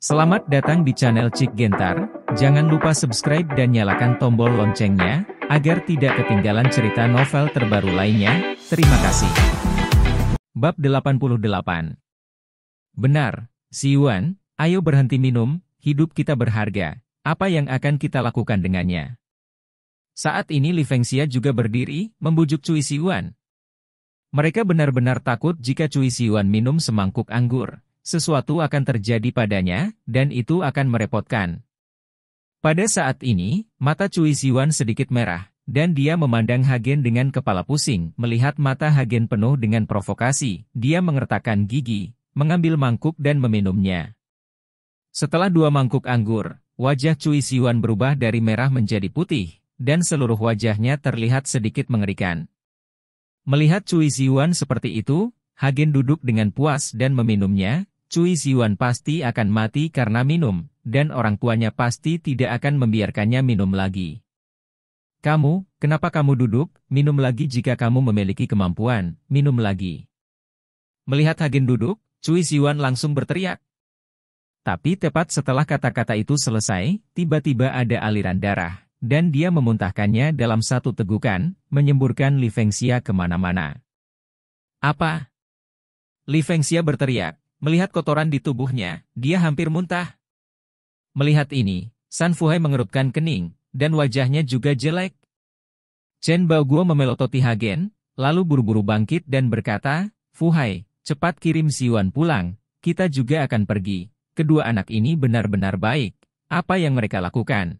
Selamat datang di channel Cik Gentar, jangan lupa subscribe dan nyalakan tombol loncengnya, agar tidak ketinggalan cerita novel terbaru lainnya, terima kasih. Bab 88 Benar, Si Yuan. ayo berhenti minum, hidup kita berharga, apa yang akan kita lakukan dengannya? Saat ini Li Fengxia juga berdiri, membujuk Cui Si Yuan. Mereka benar-benar takut jika Cui Si Yuan minum semangkuk anggur sesuatu akan terjadi padanya, dan itu akan merepotkan. Pada saat ini, mata Cui Ziwan sedikit merah, dan dia memandang Hagen dengan kepala pusing, melihat mata Hagen penuh dengan provokasi, dia mengertakkan gigi, mengambil mangkuk dan meminumnya. Setelah dua mangkuk anggur, wajah Cui Ziwan berubah dari merah menjadi putih, dan seluruh wajahnya terlihat sedikit mengerikan. Melihat Cui Ziwan seperti itu, Hagen duduk dengan puas dan meminumnya, Cui Ziwan pasti akan mati karena minum, dan orang tuanya pasti tidak akan membiarkannya minum lagi. Kamu, kenapa kamu duduk, minum lagi jika kamu memiliki kemampuan, minum lagi. Melihat Hagen duduk, Cui Ziwan langsung berteriak. Tapi tepat setelah kata-kata itu selesai, tiba-tiba ada aliran darah, dan dia memuntahkannya dalam satu tegukan, menyemburkan Livengsia kemana-mana. Apa? Livengsia berteriak, Melihat kotoran di tubuhnya, dia hampir muntah. Melihat ini, San Fuhai mengerutkan kening, dan wajahnya juga jelek. Chen Baoguo memelototi Hagen, lalu buru-buru bangkit dan berkata, Fuhai, cepat kirim Siwan pulang, kita juga akan pergi. Kedua anak ini benar-benar baik. Apa yang mereka lakukan?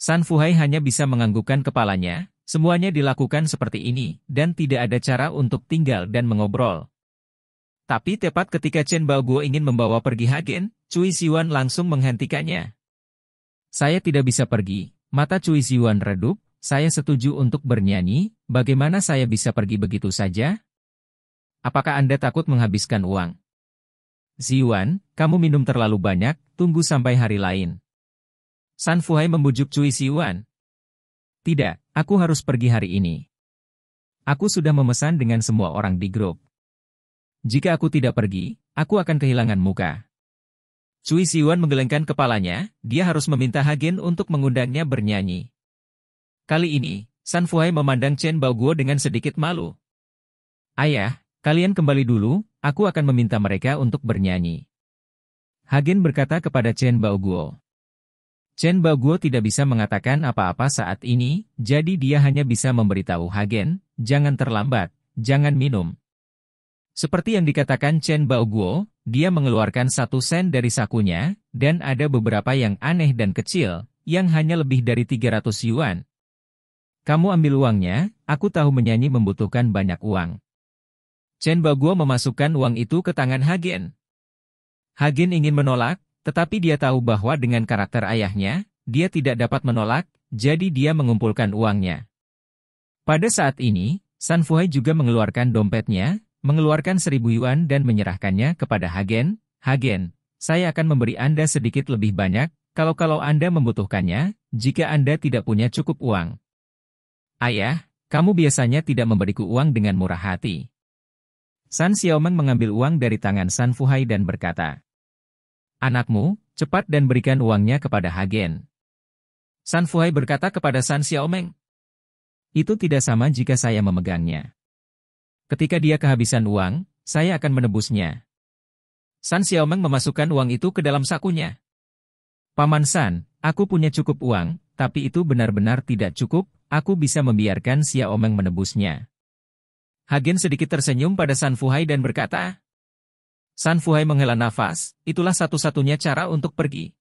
San Fuhai hanya bisa menganggukkan kepalanya, semuanya dilakukan seperti ini, dan tidak ada cara untuk tinggal dan mengobrol. Tapi tepat ketika Chen Baoguo ingin membawa pergi Hagen, Cui Siwan langsung menghentikannya. Saya tidak bisa pergi. Mata Cui Siwan redup, saya setuju untuk bernyanyi, bagaimana saya bisa pergi begitu saja? Apakah Anda takut menghabiskan uang? Siwan, kamu minum terlalu banyak, tunggu sampai hari lain. San Fuhai membujuk Cui Siwan. Tidak, aku harus pergi hari ini. Aku sudah memesan dengan semua orang di grup. Jika aku tidak pergi, aku akan kehilangan muka. Cui Siwan menggelengkan kepalanya, dia harus meminta Hagen untuk mengundangnya bernyanyi. Kali ini, San Fuhai memandang Chen Baoguo dengan sedikit malu. Ayah, kalian kembali dulu, aku akan meminta mereka untuk bernyanyi. Hagen berkata kepada Chen Baoguo. Chen Baoguo tidak bisa mengatakan apa-apa saat ini, jadi dia hanya bisa memberitahu Hagen, jangan terlambat, jangan minum, seperti yang dikatakan Chen Baoguo, dia mengeluarkan satu sen dari sakunya, dan ada beberapa yang aneh dan kecil, yang hanya lebih dari 300 yuan. Kamu ambil uangnya, aku tahu menyanyi membutuhkan banyak uang. Chen Baoguo memasukkan uang itu ke tangan Hagen. Hagen ingin menolak, tetapi dia tahu bahwa dengan karakter ayahnya, dia tidak dapat menolak, jadi dia mengumpulkan uangnya. Pada saat ini, San Fuhai juga mengeluarkan dompetnya, mengeluarkan seribu yuan dan menyerahkannya kepada Hagen, Hagen, saya akan memberi Anda sedikit lebih banyak, kalau-kalau Anda membutuhkannya, jika Anda tidak punya cukup uang. Ayah, kamu biasanya tidak memberiku uang dengan murah hati. San Xiaomeng mengambil uang dari tangan San Fuhai dan berkata, Anakmu, cepat dan berikan uangnya kepada Hagen. San Fuhai berkata kepada San Xiaomeng, Itu tidak sama jika saya memegangnya. Ketika dia kehabisan uang, saya akan menebusnya. San Xiaomeng memasukkan uang itu ke dalam sakunya. Paman San, aku punya cukup uang, tapi itu benar-benar tidak cukup, aku bisa membiarkan Xiaomeng menebusnya. Hagen sedikit tersenyum pada San Fuhai dan berkata, San Fuhai menghela nafas, itulah satu-satunya cara untuk pergi.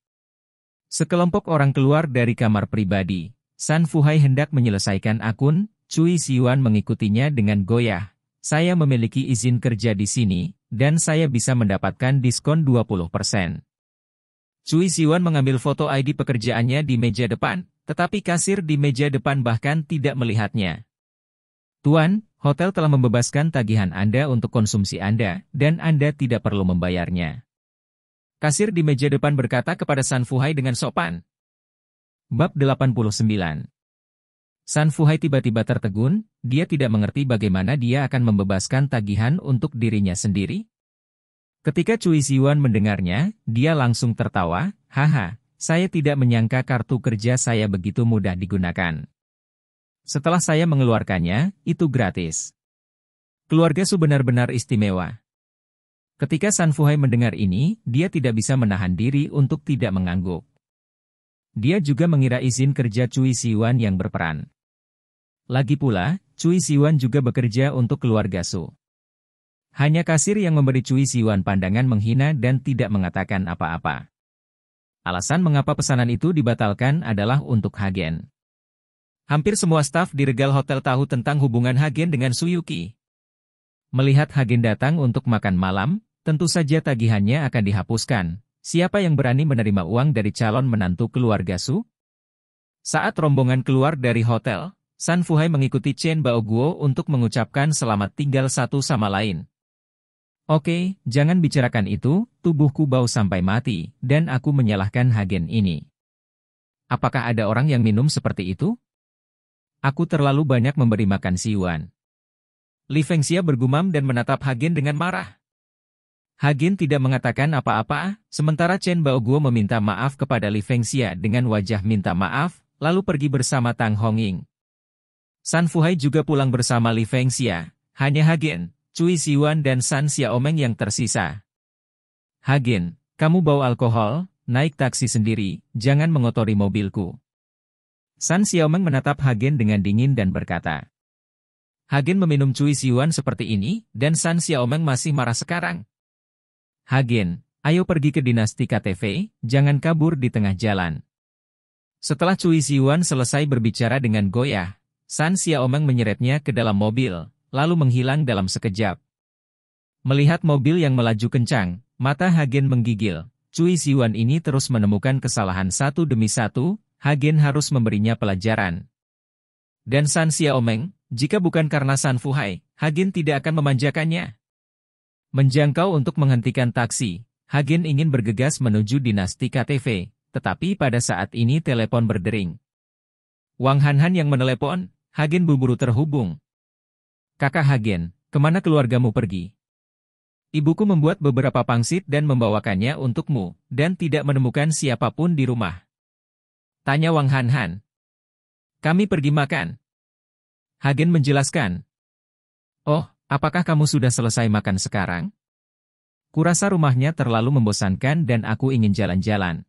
Sekelompok orang keluar dari kamar pribadi. San Fuhai hendak menyelesaikan akun, Cui Siwan mengikutinya dengan goyah, saya memiliki izin kerja di sini, dan saya bisa mendapatkan diskon 20%. Cui Siwan mengambil foto ID pekerjaannya di meja depan, tetapi kasir di meja depan bahkan tidak melihatnya. Tuan, hotel telah membebaskan tagihan Anda untuk konsumsi Anda, dan Anda tidak perlu membayarnya. Kasir di meja depan berkata kepada San Fuhai dengan sopan. Bab 89 San Fuhai tiba-tiba tertegun, dia tidak mengerti bagaimana dia akan membebaskan tagihan untuk dirinya sendiri. Ketika Cui Siwan mendengarnya, dia langsung tertawa, haha, saya tidak menyangka kartu kerja saya begitu mudah digunakan. Setelah saya mengeluarkannya, itu gratis. Keluarga Su benar-benar istimewa. Ketika San Fuhai mendengar ini, dia tidak bisa menahan diri untuk tidak mengangguk. Dia juga mengira izin kerja Cui Siwan yang berperan. Lagi pula, Cui Siwan juga bekerja untuk keluarga Su. Hanya kasir yang memberi Cui Siwan pandangan menghina dan tidak mengatakan apa-apa. Alasan mengapa pesanan itu dibatalkan adalah untuk Hagen. Hampir semua staf di Regal Hotel tahu tentang hubungan Hagen dengan Suyuki. Melihat Hagen datang untuk makan malam, tentu saja tagihannya akan dihapuskan. Siapa yang berani menerima uang dari calon menantu keluarga Su? Saat rombongan keluar dari hotel, San Fuhai mengikuti Chen Baoguo untuk mengucapkan selamat tinggal satu sama lain. Oke, jangan bicarakan itu, tubuhku bau sampai mati, dan aku menyalahkan Hagen ini. Apakah ada orang yang minum seperti itu? Aku terlalu banyak memberi makan Si Yuan. Li Fengxia bergumam dan menatap Hagen dengan marah. Hagen tidak mengatakan apa-apa, sementara Chen Baoguo meminta maaf kepada Li Fengxia dengan wajah minta maaf, lalu pergi bersama Tang Hongying. San Fuhai juga pulang bersama Li Xia, hanya Hagen, Cui Siwan dan San Xiaomeng yang tersisa. Hagen, kamu bawa alkohol, naik taksi sendiri, jangan mengotori mobilku. San Xiaomeng menatap Hagen dengan dingin dan berkata. Hagen meminum Cui Siwan seperti ini, dan San Xiaomeng masih marah sekarang. Hagen, ayo pergi ke dinasti KTV, jangan kabur di tengah jalan. Setelah Cui Siwan selesai berbicara dengan Goyah, San Xiaomeng menyeretnya ke dalam mobil, lalu menghilang dalam sekejap. Melihat mobil yang melaju kencang, mata Hagen menggigil. Cui Xiuan ini terus menemukan kesalahan satu demi satu, Hagen harus memberinya pelajaran. Dan San Xiaomeng, jika bukan karena San Fuhai, Hagen tidak akan memanjakannya. Menjangkau untuk menghentikan taksi, Hagen ingin bergegas menuju dinasti KTV, tetapi pada saat ini telepon berdering. Wang Hanhan yang menelepon, Hagen buru-buru terhubung. Kakak Hagen, kemana keluargamu pergi? Ibuku membuat beberapa pangsit dan membawakannya untukmu, dan tidak menemukan siapapun di rumah. Tanya Wang Han Han. Kami pergi makan. Hagen menjelaskan. Oh, apakah kamu sudah selesai makan sekarang? Kurasa rumahnya terlalu membosankan dan aku ingin jalan-jalan.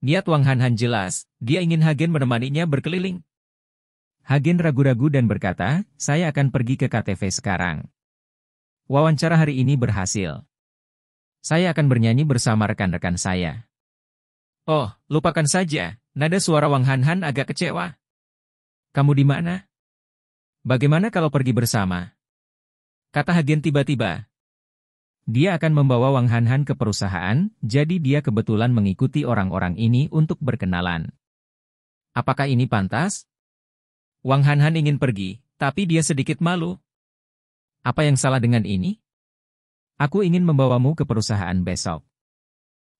Niat Wang Han Han jelas, dia ingin Hagen menemaninya berkeliling. Hagen ragu-ragu dan berkata, saya akan pergi ke KTV sekarang. Wawancara hari ini berhasil. Saya akan bernyanyi bersama rekan-rekan saya. Oh, lupakan saja, nada suara Wang Hanhan agak kecewa. Kamu di mana? Bagaimana kalau pergi bersama? Kata Hagen tiba-tiba, dia akan membawa Wang Hanhan ke perusahaan, jadi dia kebetulan mengikuti orang-orang ini untuk berkenalan. Apakah ini pantas? Wang Hanhan ingin pergi, tapi dia sedikit malu. Apa yang salah dengan ini? Aku ingin membawamu ke perusahaan besok.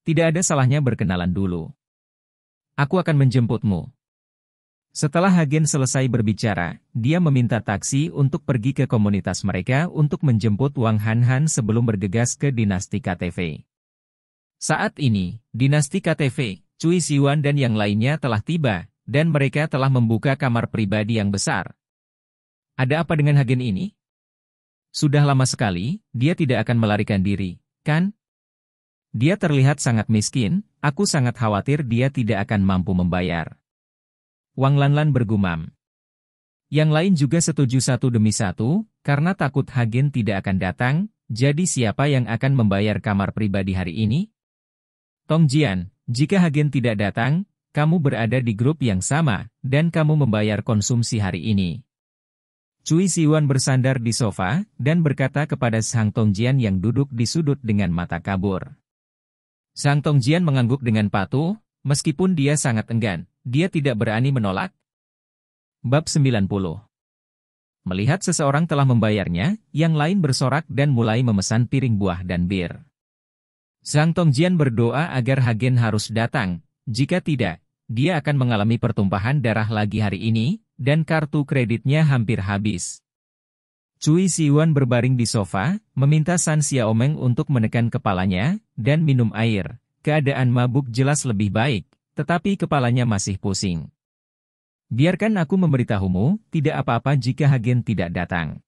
Tidak ada salahnya berkenalan dulu. Aku akan menjemputmu. Setelah Hagen selesai berbicara, dia meminta taksi untuk pergi ke komunitas mereka untuk menjemput Wang Hanhan sebelum bergegas ke dinasti KTV. Saat ini, dinasti KTV, Cui Siwan dan yang lainnya telah tiba, dan mereka telah membuka kamar pribadi yang besar. Ada apa dengan Hagen ini? Sudah lama sekali, dia tidak akan melarikan diri, kan? Dia terlihat sangat miskin, aku sangat khawatir dia tidak akan mampu membayar. Wang Lanlan bergumam. Yang lain juga setuju satu demi satu, karena takut Hagen tidak akan datang, jadi siapa yang akan membayar kamar pribadi hari ini? Tong Jian, jika Hagen tidak datang, kamu berada di grup yang sama, dan kamu membayar konsumsi hari ini. Cui Siwan bersandar di sofa, dan berkata kepada Sang Tongjian yang duduk di sudut dengan mata kabur. Sang Tongjian mengangguk dengan patuh, meskipun dia sangat enggan, dia tidak berani menolak. Bab 90 Melihat seseorang telah membayarnya, yang lain bersorak dan mulai memesan piring buah dan bir. Sang Tongjian berdoa agar Hagen harus datang, jika tidak, dia akan mengalami pertumpahan darah lagi hari ini, dan kartu kreditnya hampir habis. Cui Siwan berbaring di sofa, meminta San Xiaomeng untuk menekan kepalanya, dan minum air. Keadaan mabuk jelas lebih baik, tetapi kepalanya masih pusing. Biarkan aku memberitahumu, tidak apa-apa jika Hagen tidak datang.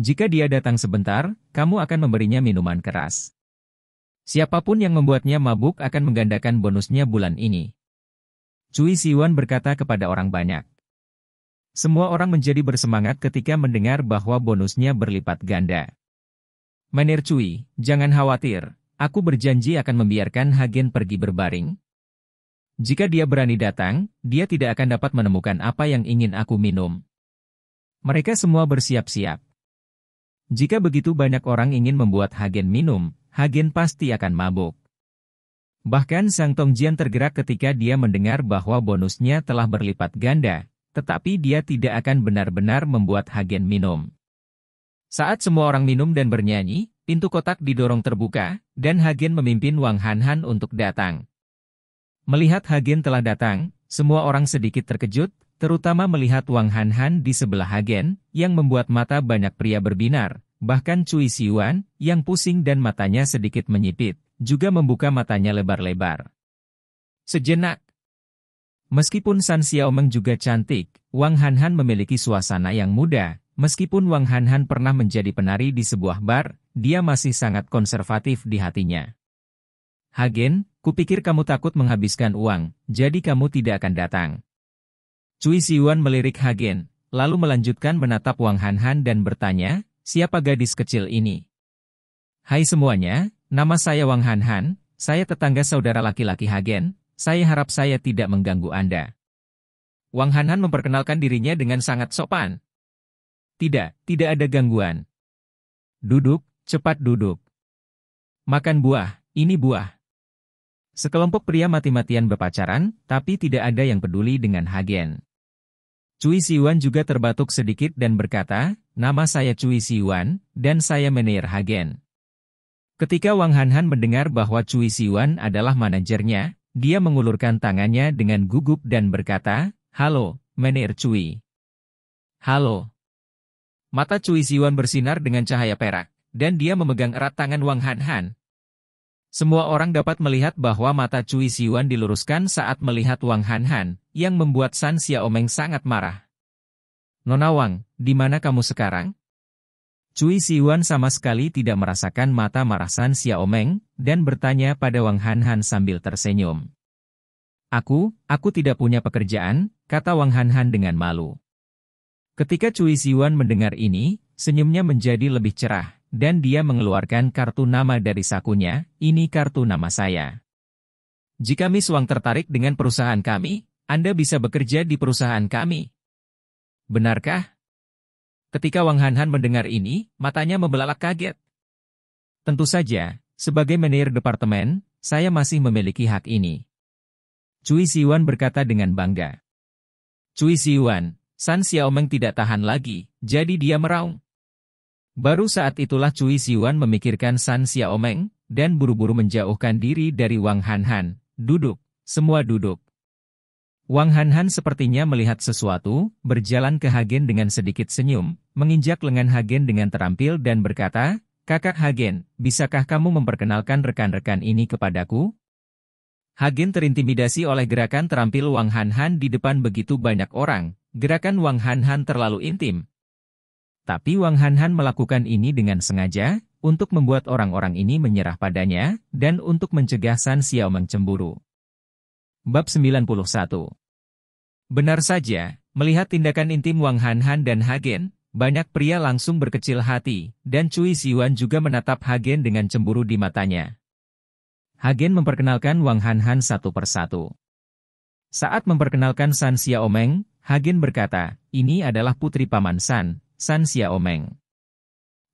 Jika dia datang sebentar, kamu akan memberinya minuman keras. Siapapun yang membuatnya mabuk akan menggandakan bonusnya bulan ini. Cui Siwan berkata kepada orang banyak. Semua orang menjadi bersemangat ketika mendengar bahwa bonusnya berlipat ganda. Menir Cui, jangan khawatir, aku berjanji akan membiarkan Hagen pergi berbaring. Jika dia berani datang, dia tidak akan dapat menemukan apa yang ingin aku minum. Mereka semua bersiap-siap. Jika begitu banyak orang ingin membuat Hagen minum, Hagen pasti akan mabuk. Bahkan Sang Tongjian tergerak ketika dia mendengar bahwa bonusnya telah berlipat ganda, tetapi dia tidak akan benar-benar membuat Hagen minum. Saat semua orang minum dan bernyanyi, pintu kotak didorong terbuka, dan Hagen memimpin Wang Hanhan untuk datang. Melihat Hagen telah datang, semua orang sedikit terkejut, terutama melihat Wang Hanhan di sebelah Hagen, yang membuat mata banyak pria berbinar, bahkan Cui Siwan, yang pusing dan matanya sedikit menyipit, juga membuka matanya lebar-lebar. Sejenak. Meskipun San Xiaomeng juga cantik, Wang Hanhan memiliki suasana yang muda. Meskipun Wang Hanhan pernah menjadi penari di sebuah bar, dia masih sangat konservatif di hatinya. Hagen, kupikir kamu takut menghabiskan uang, jadi kamu tidak akan datang. Cui Siwan melirik Hagen, lalu melanjutkan menatap Wang Hanhan dan bertanya, siapa gadis kecil ini? Hai semuanya, Nama saya Wang Hanhan, Han, saya tetangga saudara laki-laki Hagen, saya harap saya tidak mengganggu Anda. Wang Hanhan Han memperkenalkan dirinya dengan sangat sopan. Tidak, tidak ada gangguan. Duduk, cepat duduk. Makan buah, ini buah. Sekelompok pria mati-matian berpacaran, tapi tidak ada yang peduli dengan Hagen. Cui Siwan juga terbatuk sedikit dan berkata, nama saya Cui Siwan, dan saya Meneer Hagen. Ketika Wang Hanhan mendengar bahwa Cui Siwan adalah manajernya, dia mengulurkan tangannya dengan gugup dan berkata, Halo, Manajer Cui. Halo. Mata Cui Siwan bersinar dengan cahaya perak, dan dia memegang erat tangan Wang Hanhan. Semua orang dapat melihat bahwa mata Cui Siwan diluruskan saat melihat Wang Hanhan, yang membuat San Xiaomeng sangat marah. Nona Wang, di mana kamu sekarang? Cui Siwan sama sekali tidak merasakan mata San Xiaomeng, dan bertanya pada Wang Hanhan sambil tersenyum. Aku, aku tidak punya pekerjaan, kata Wang Hanhan dengan malu. Ketika Cui Siwan mendengar ini, senyumnya menjadi lebih cerah, dan dia mengeluarkan kartu nama dari sakunya, ini kartu nama saya. Jika Miss Wang tertarik dengan perusahaan kami, Anda bisa bekerja di perusahaan kami. Benarkah? Ketika Wang Hanhan mendengar ini, matanya membelalak kaget. Tentu saja, sebagai menir departemen, saya masih memiliki hak ini. Cui Siwan berkata dengan bangga. Cui Siwan, San Xiaomeng tidak tahan lagi, jadi dia meraung. Baru saat itulah Cui Siwan memikirkan San Xiaomeng, dan buru-buru menjauhkan diri dari Wang Hanhan. Duduk, semua duduk, Wang Hanhan sepertinya melihat sesuatu, berjalan ke Hagen dengan sedikit senyum, menginjak lengan Hagen dengan terampil dan berkata, Kakak Hagen, bisakah kamu memperkenalkan rekan-rekan ini kepadaku? Hagen terintimidasi oleh gerakan terampil Wang Hanhan di depan begitu banyak orang, gerakan Wang Hanhan terlalu intim. Tapi Wang Hanhan melakukan ini dengan sengaja, untuk membuat orang-orang ini menyerah padanya, dan untuk mencegah San Xiao mencemburu. Bab 91 Benar saja, melihat tindakan intim Wang Hanhan dan Hagen, banyak pria langsung berkecil hati, dan Cui Siwan juga menatap Hagen dengan cemburu di matanya. Hagen memperkenalkan Wang Hanhan satu persatu. Saat memperkenalkan San Omeng, Hagen berkata, ini adalah putri paman San, San Omeng.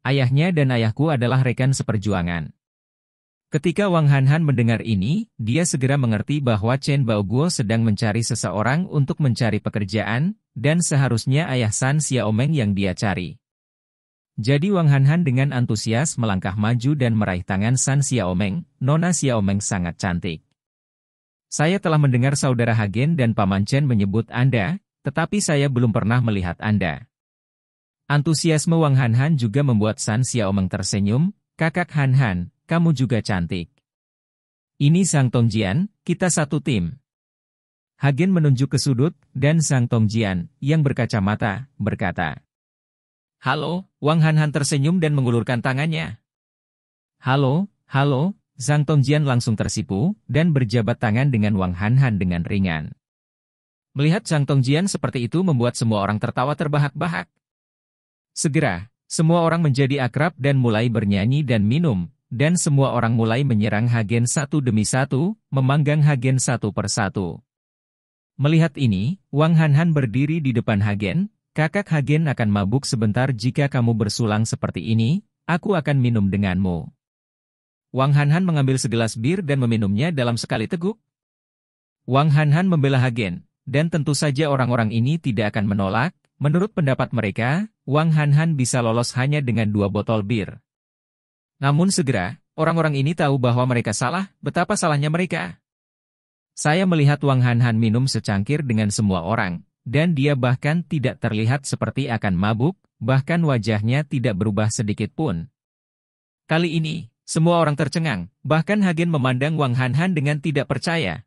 Ayahnya dan ayahku adalah rekan seperjuangan. Ketika Wang Hanhan mendengar ini, dia segera mengerti bahwa Chen Baoguo sedang mencari seseorang untuk mencari pekerjaan, dan seharusnya ayah San Xiaomeng yang dia cari. Jadi Wang Hanhan dengan antusias melangkah maju dan meraih tangan San Xiaomeng, Nona Xiaomeng sangat cantik. Saya telah mendengar saudara Hagen dan Paman Chen menyebut Anda, tetapi saya belum pernah melihat Anda. Antusiasme Wang Hanhan juga membuat San Xiaomeng tersenyum, kakak Hanhan, kamu juga cantik. Ini Sang Tongjian, kita satu tim. Hagen menunjuk ke sudut, dan Sang Tongjian, yang berkacamata, berkata. Halo, Wang Hanhan tersenyum dan mengulurkan tangannya. Halo, halo, Sang Tongjian langsung tersipu, dan berjabat tangan dengan Wang Hanhan dengan ringan. Melihat Sang Tongjian seperti itu membuat semua orang tertawa terbahak-bahak. Segera, semua orang menjadi akrab dan mulai bernyanyi dan minum, dan semua orang mulai menyerang Hagen satu demi satu, memanggang Hagen satu per satu. Melihat ini, Wang Hanhan berdiri di depan Hagen, kakak Hagen akan mabuk sebentar jika kamu bersulang seperti ini, aku akan minum denganmu. Wang Hanhan mengambil segelas bir dan meminumnya dalam sekali teguk. Wang Hanhan membela Hagen, dan tentu saja orang-orang ini tidak akan menolak. Menurut pendapat mereka, Wang Hanhan bisa lolos hanya dengan dua botol bir. Namun segera, orang-orang ini tahu bahwa mereka salah, betapa salahnya mereka. Saya melihat Wang Hanhan minum secangkir dengan semua orang, dan dia bahkan tidak terlihat seperti akan mabuk, bahkan wajahnya tidak berubah sedikit pun. Kali ini, semua orang tercengang, bahkan Hagen memandang Wang Hanhan dengan tidak percaya.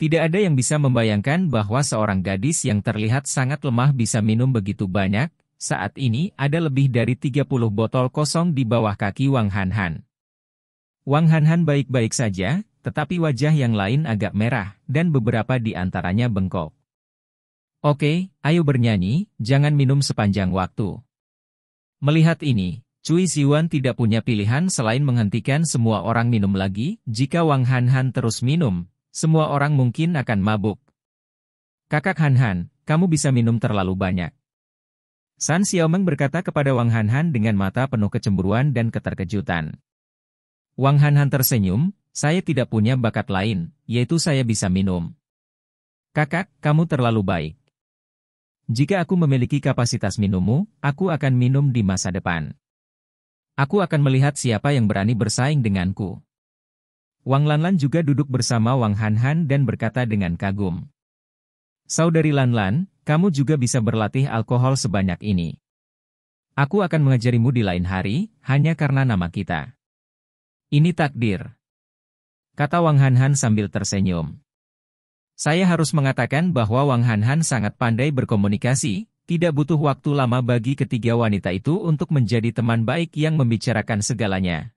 Tidak ada yang bisa membayangkan bahwa seorang gadis yang terlihat sangat lemah bisa minum begitu banyak, saat ini ada lebih dari 30 botol kosong di bawah kaki Wang Hanhan. Wang Hanhan baik-baik saja, tetapi wajah yang lain agak merah, dan beberapa di antaranya bengkok. Oke, ayo bernyanyi, jangan minum sepanjang waktu. Melihat ini, Cui Siwan tidak punya pilihan selain menghentikan semua orang minum lagi, jika Wang Hanhan terus minum, semua orang mungkin akan mabuk. Kakak Hanhan, kamu bisa minum terlalu banyak. San Xiaomeng berkata kepada Wang Hanhan dengan mata penuh kecemburuan dan keterkejutan. Wang Hanhan tersenyum, saya tidak punya bakat lain, yaitu saya bisa minum. Kakak, kamu terlalu baik. Jika aku memiliki kapasitas minummu, aku akan minum di masa depan. Aku akan melihat siapa yang berani bersaing denganku. Wang Lanlan juga duduk bersama Wang Hanhan dan berkata dengan kagum. Saudari Lanlan, kamu juga bisa berlatih alkohol sebanyak ini. Aku akan mengajarimu di lain hari, hanya karena nama kita. Ini takdir. Kata Wang Hanhan sambil tersenyum. Saya harus mengatakan bahwa Wang Hanhan sangat pandai berkomunikasi, tidak butuh waktu lama bagi ketiga wanita itu untuk menjadi teman baik yang membicarakan segalanya.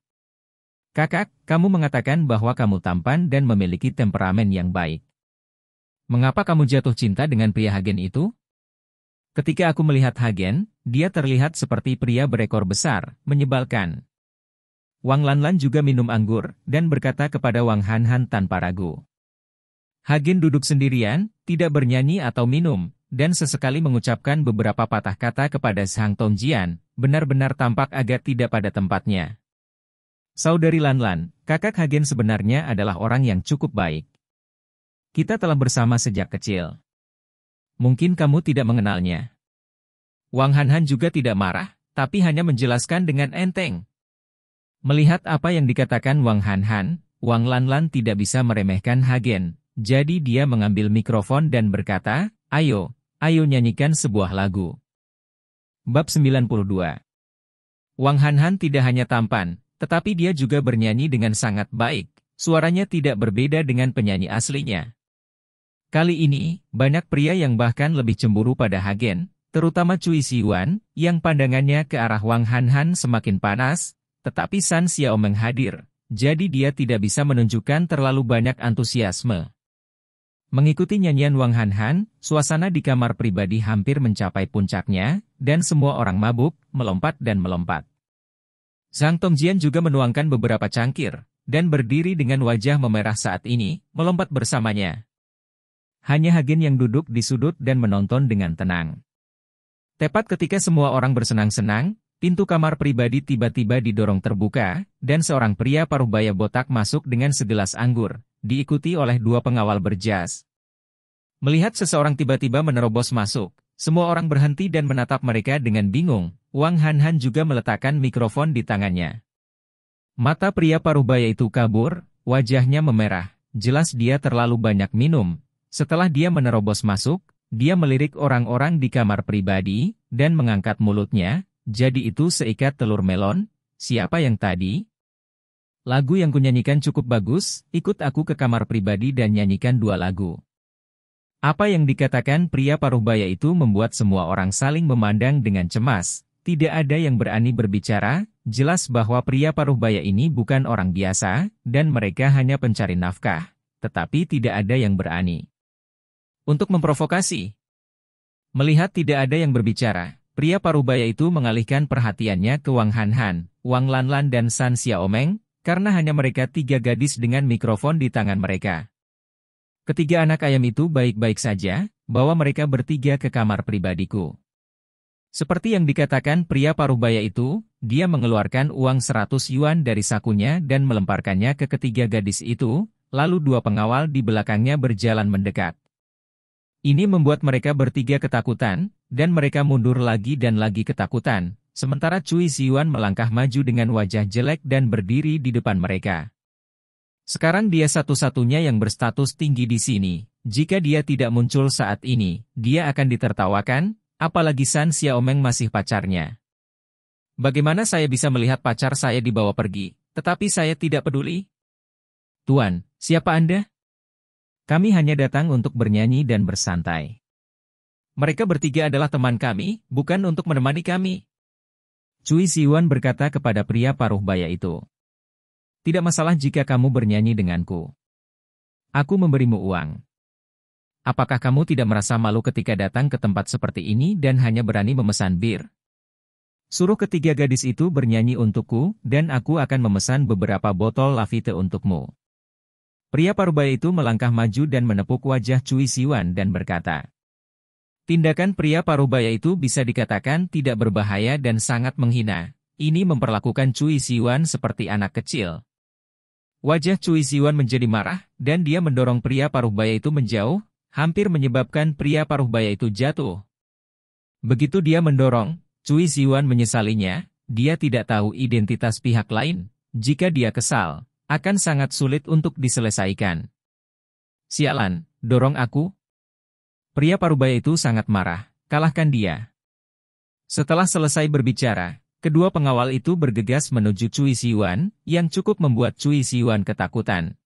Kakak, kamu mengatakan bahwa kamu tampan dan memiliki temperamen yang baik. Mengapa kamu jatuh cinta dengan pria Hagen itu? Ketika aku melihat Hagen, dia terlihat seperti pria berekor besar, menyebalkan. Wang Lanlan juga minum anggur, dan berkata kepada Wang Hanhan tanpa ragu. Hagen duduk sendirian, tidak bernyanyi atau minum, dan sesekali mengucapkan beberapa patah kata kepada Sang Tongjian, benar-benar tampak agak tidak pada tempatnya. Saudari Lanlan, kakak Hagen sebenarnya adalah orang yang cukup baik. Kita telah bersama sejak kecil. Mungkin kamu tidak mengenalnya. Wang Hanhan juga tidak marah, tapi hanya menjelaskan dengan enteng. Melihat apa yang dikatakan Wang Hanhan, Wang Lanlan tidak bisa meremehkan Hagen, jadi dia mengambil mikrofon dan berkata, Ayo, ayo nyanyikan sebuah lagu. Bab 92 Wang Hanhan tidak hanya tampan, tetapi dia juga bernyanyi dengan sangat baik. Suaranya tidak berbeda dengan penyanyi aslinya. Kali ini, banyak pria yang bahkan lebih cemburu pada Hagen, terutama Cui Siwan, yang pandangannya ke arah Wang Hanhan semakin panas, tetapi San Xiao menghadir, jadi dia tidak bisa menunjukkan terlalu banyak antusiasme. Mengikuti nyanyian Wang Hanhan, suasana di kamar pribadi hampir mencapai puncaknya, dan semua orang mabuk, melompat dan melompat. Zhang Tongjian juga menuangkan beberapa cangkir, dan berdiri dengan wajah memerah saat ini, melompat bersamanya hanya Hagen yang duduk di sudut dan menonton dengan tenang. Tepat ketika semua orang bersenang-senang, pintu kamar pribadi tiba-tiba didorong terbuka, dan seorang pria paruh baya botak masuk dengan segelas anggur, diikuti oleh dua pengawal berjas. Melihat seseorang tiba-tiba menerobos masuk, semua orang berhenti dan menatap mereka dengan bingung, Wang Hanhan juga meletakkan mikrofon di tangannya. Mata pria paruh baya itu kabur, wajahnya memerah, jelas dia terlalu banyak minum, setelah dia menerobos masuk, dia melirik orang-orang di kamar pribadi, dan mengangkat mulutnya, jadi itu seikat telur melon, siapa yang tadi? Lagu yang kunyanyikan cukup bagus, ikut aku ke kamar pribadi dan nyanyikan dua lagu. Apa yang dikatakan pria paruh baya itu membuat semua orang saling memandang dengan cemas, tidak ada yang berani berbicara, jelas bahwa pria paruh baya ini bukan orang biasa, dan mereka hanya pencari nafkah, tetapi tidak ada yang berani. Untuk memprovokasi. Melihat tidak ada yang berbicara, pria parubaya itu mengalihkan perhatiannya ke Wang Hanhan, Wang Lanlan dan San Xiaomeng, karena hanya mereka tiga gadis dengan mikrofon di tangan mereka. Ketiga anak ayam itu baik-baik saja, bawa mereka bertiga ke kamar pribadiku. Seperti yang dikatakan pria parubaya itu, dia mengeluarkan uang 100 yuan dari sakunya dan melemparkannya ke ketiga gadis itu, lalu dua pengawal di belakangnya berjalan mendekat. Ini membuat mereka bertiga ketakutan, dan mereka mundur lagi dan lagi ketakutan, sementara Cui Siwan melangkah maju dengan wajah jelek dan berdiri di depan mereka. Sekarang dia satu-satunya yang berstatus tinggi di sini. Jika dia tidak muncul saat ini, dia akan ditertawakan, apalagi San Xiaomeng masih pacarnya. Bagaimana saya bisa melihat pacar saya dibawa pergi, tetapi saya tidak peduli? Tuan, siapa Anda? Kami hanya datang untuk bernyanyi dan bersantai. Mereka bertiga adalah teman kami, bukan untuk menemani kami. Cui Siwan berkata kepada pria paruh baya itu. Tidak masalah jika kamu bernyanyi denganku. Aku memberimu uang. Apakah kamu tidak merasa malu ketika datang ke tempat seperti ini dan hanya berani memesan bir? Suruh ketiga gadis itu bernyanyi untukku, dan aku akan memesan beberapa botol Lavite untukmu. Pria parubaya itu melangkah maju dan menepuk wajah Cui Siwan dan berkata, Tindakan pria parubaya itu bisa dikatakan tidak berbahaya dan sangat menghina. Ini memperlakukan Cui Siwan seperti anak kecil. Wajah Cui Siwan menjadi marah, dan dia mendorong pria parubaya itu menjauh, hampir menyebabkan pria parubaya itu jatuh. Begitu dia mendorong, Cui Siwan menyesalinya, dia tidak tahu identitas pihak lain, jika dia kesal. Akan sangat sulit untuk diselesaikan. Sialan, dorong aku. Pria parubaya itu sangat marah, kalahkan dia. Setelah selesai berbicara, kedua pengawal itu bergegas menuju Cui Siwan, yang cukup membuat Cui Siwan ketakutan.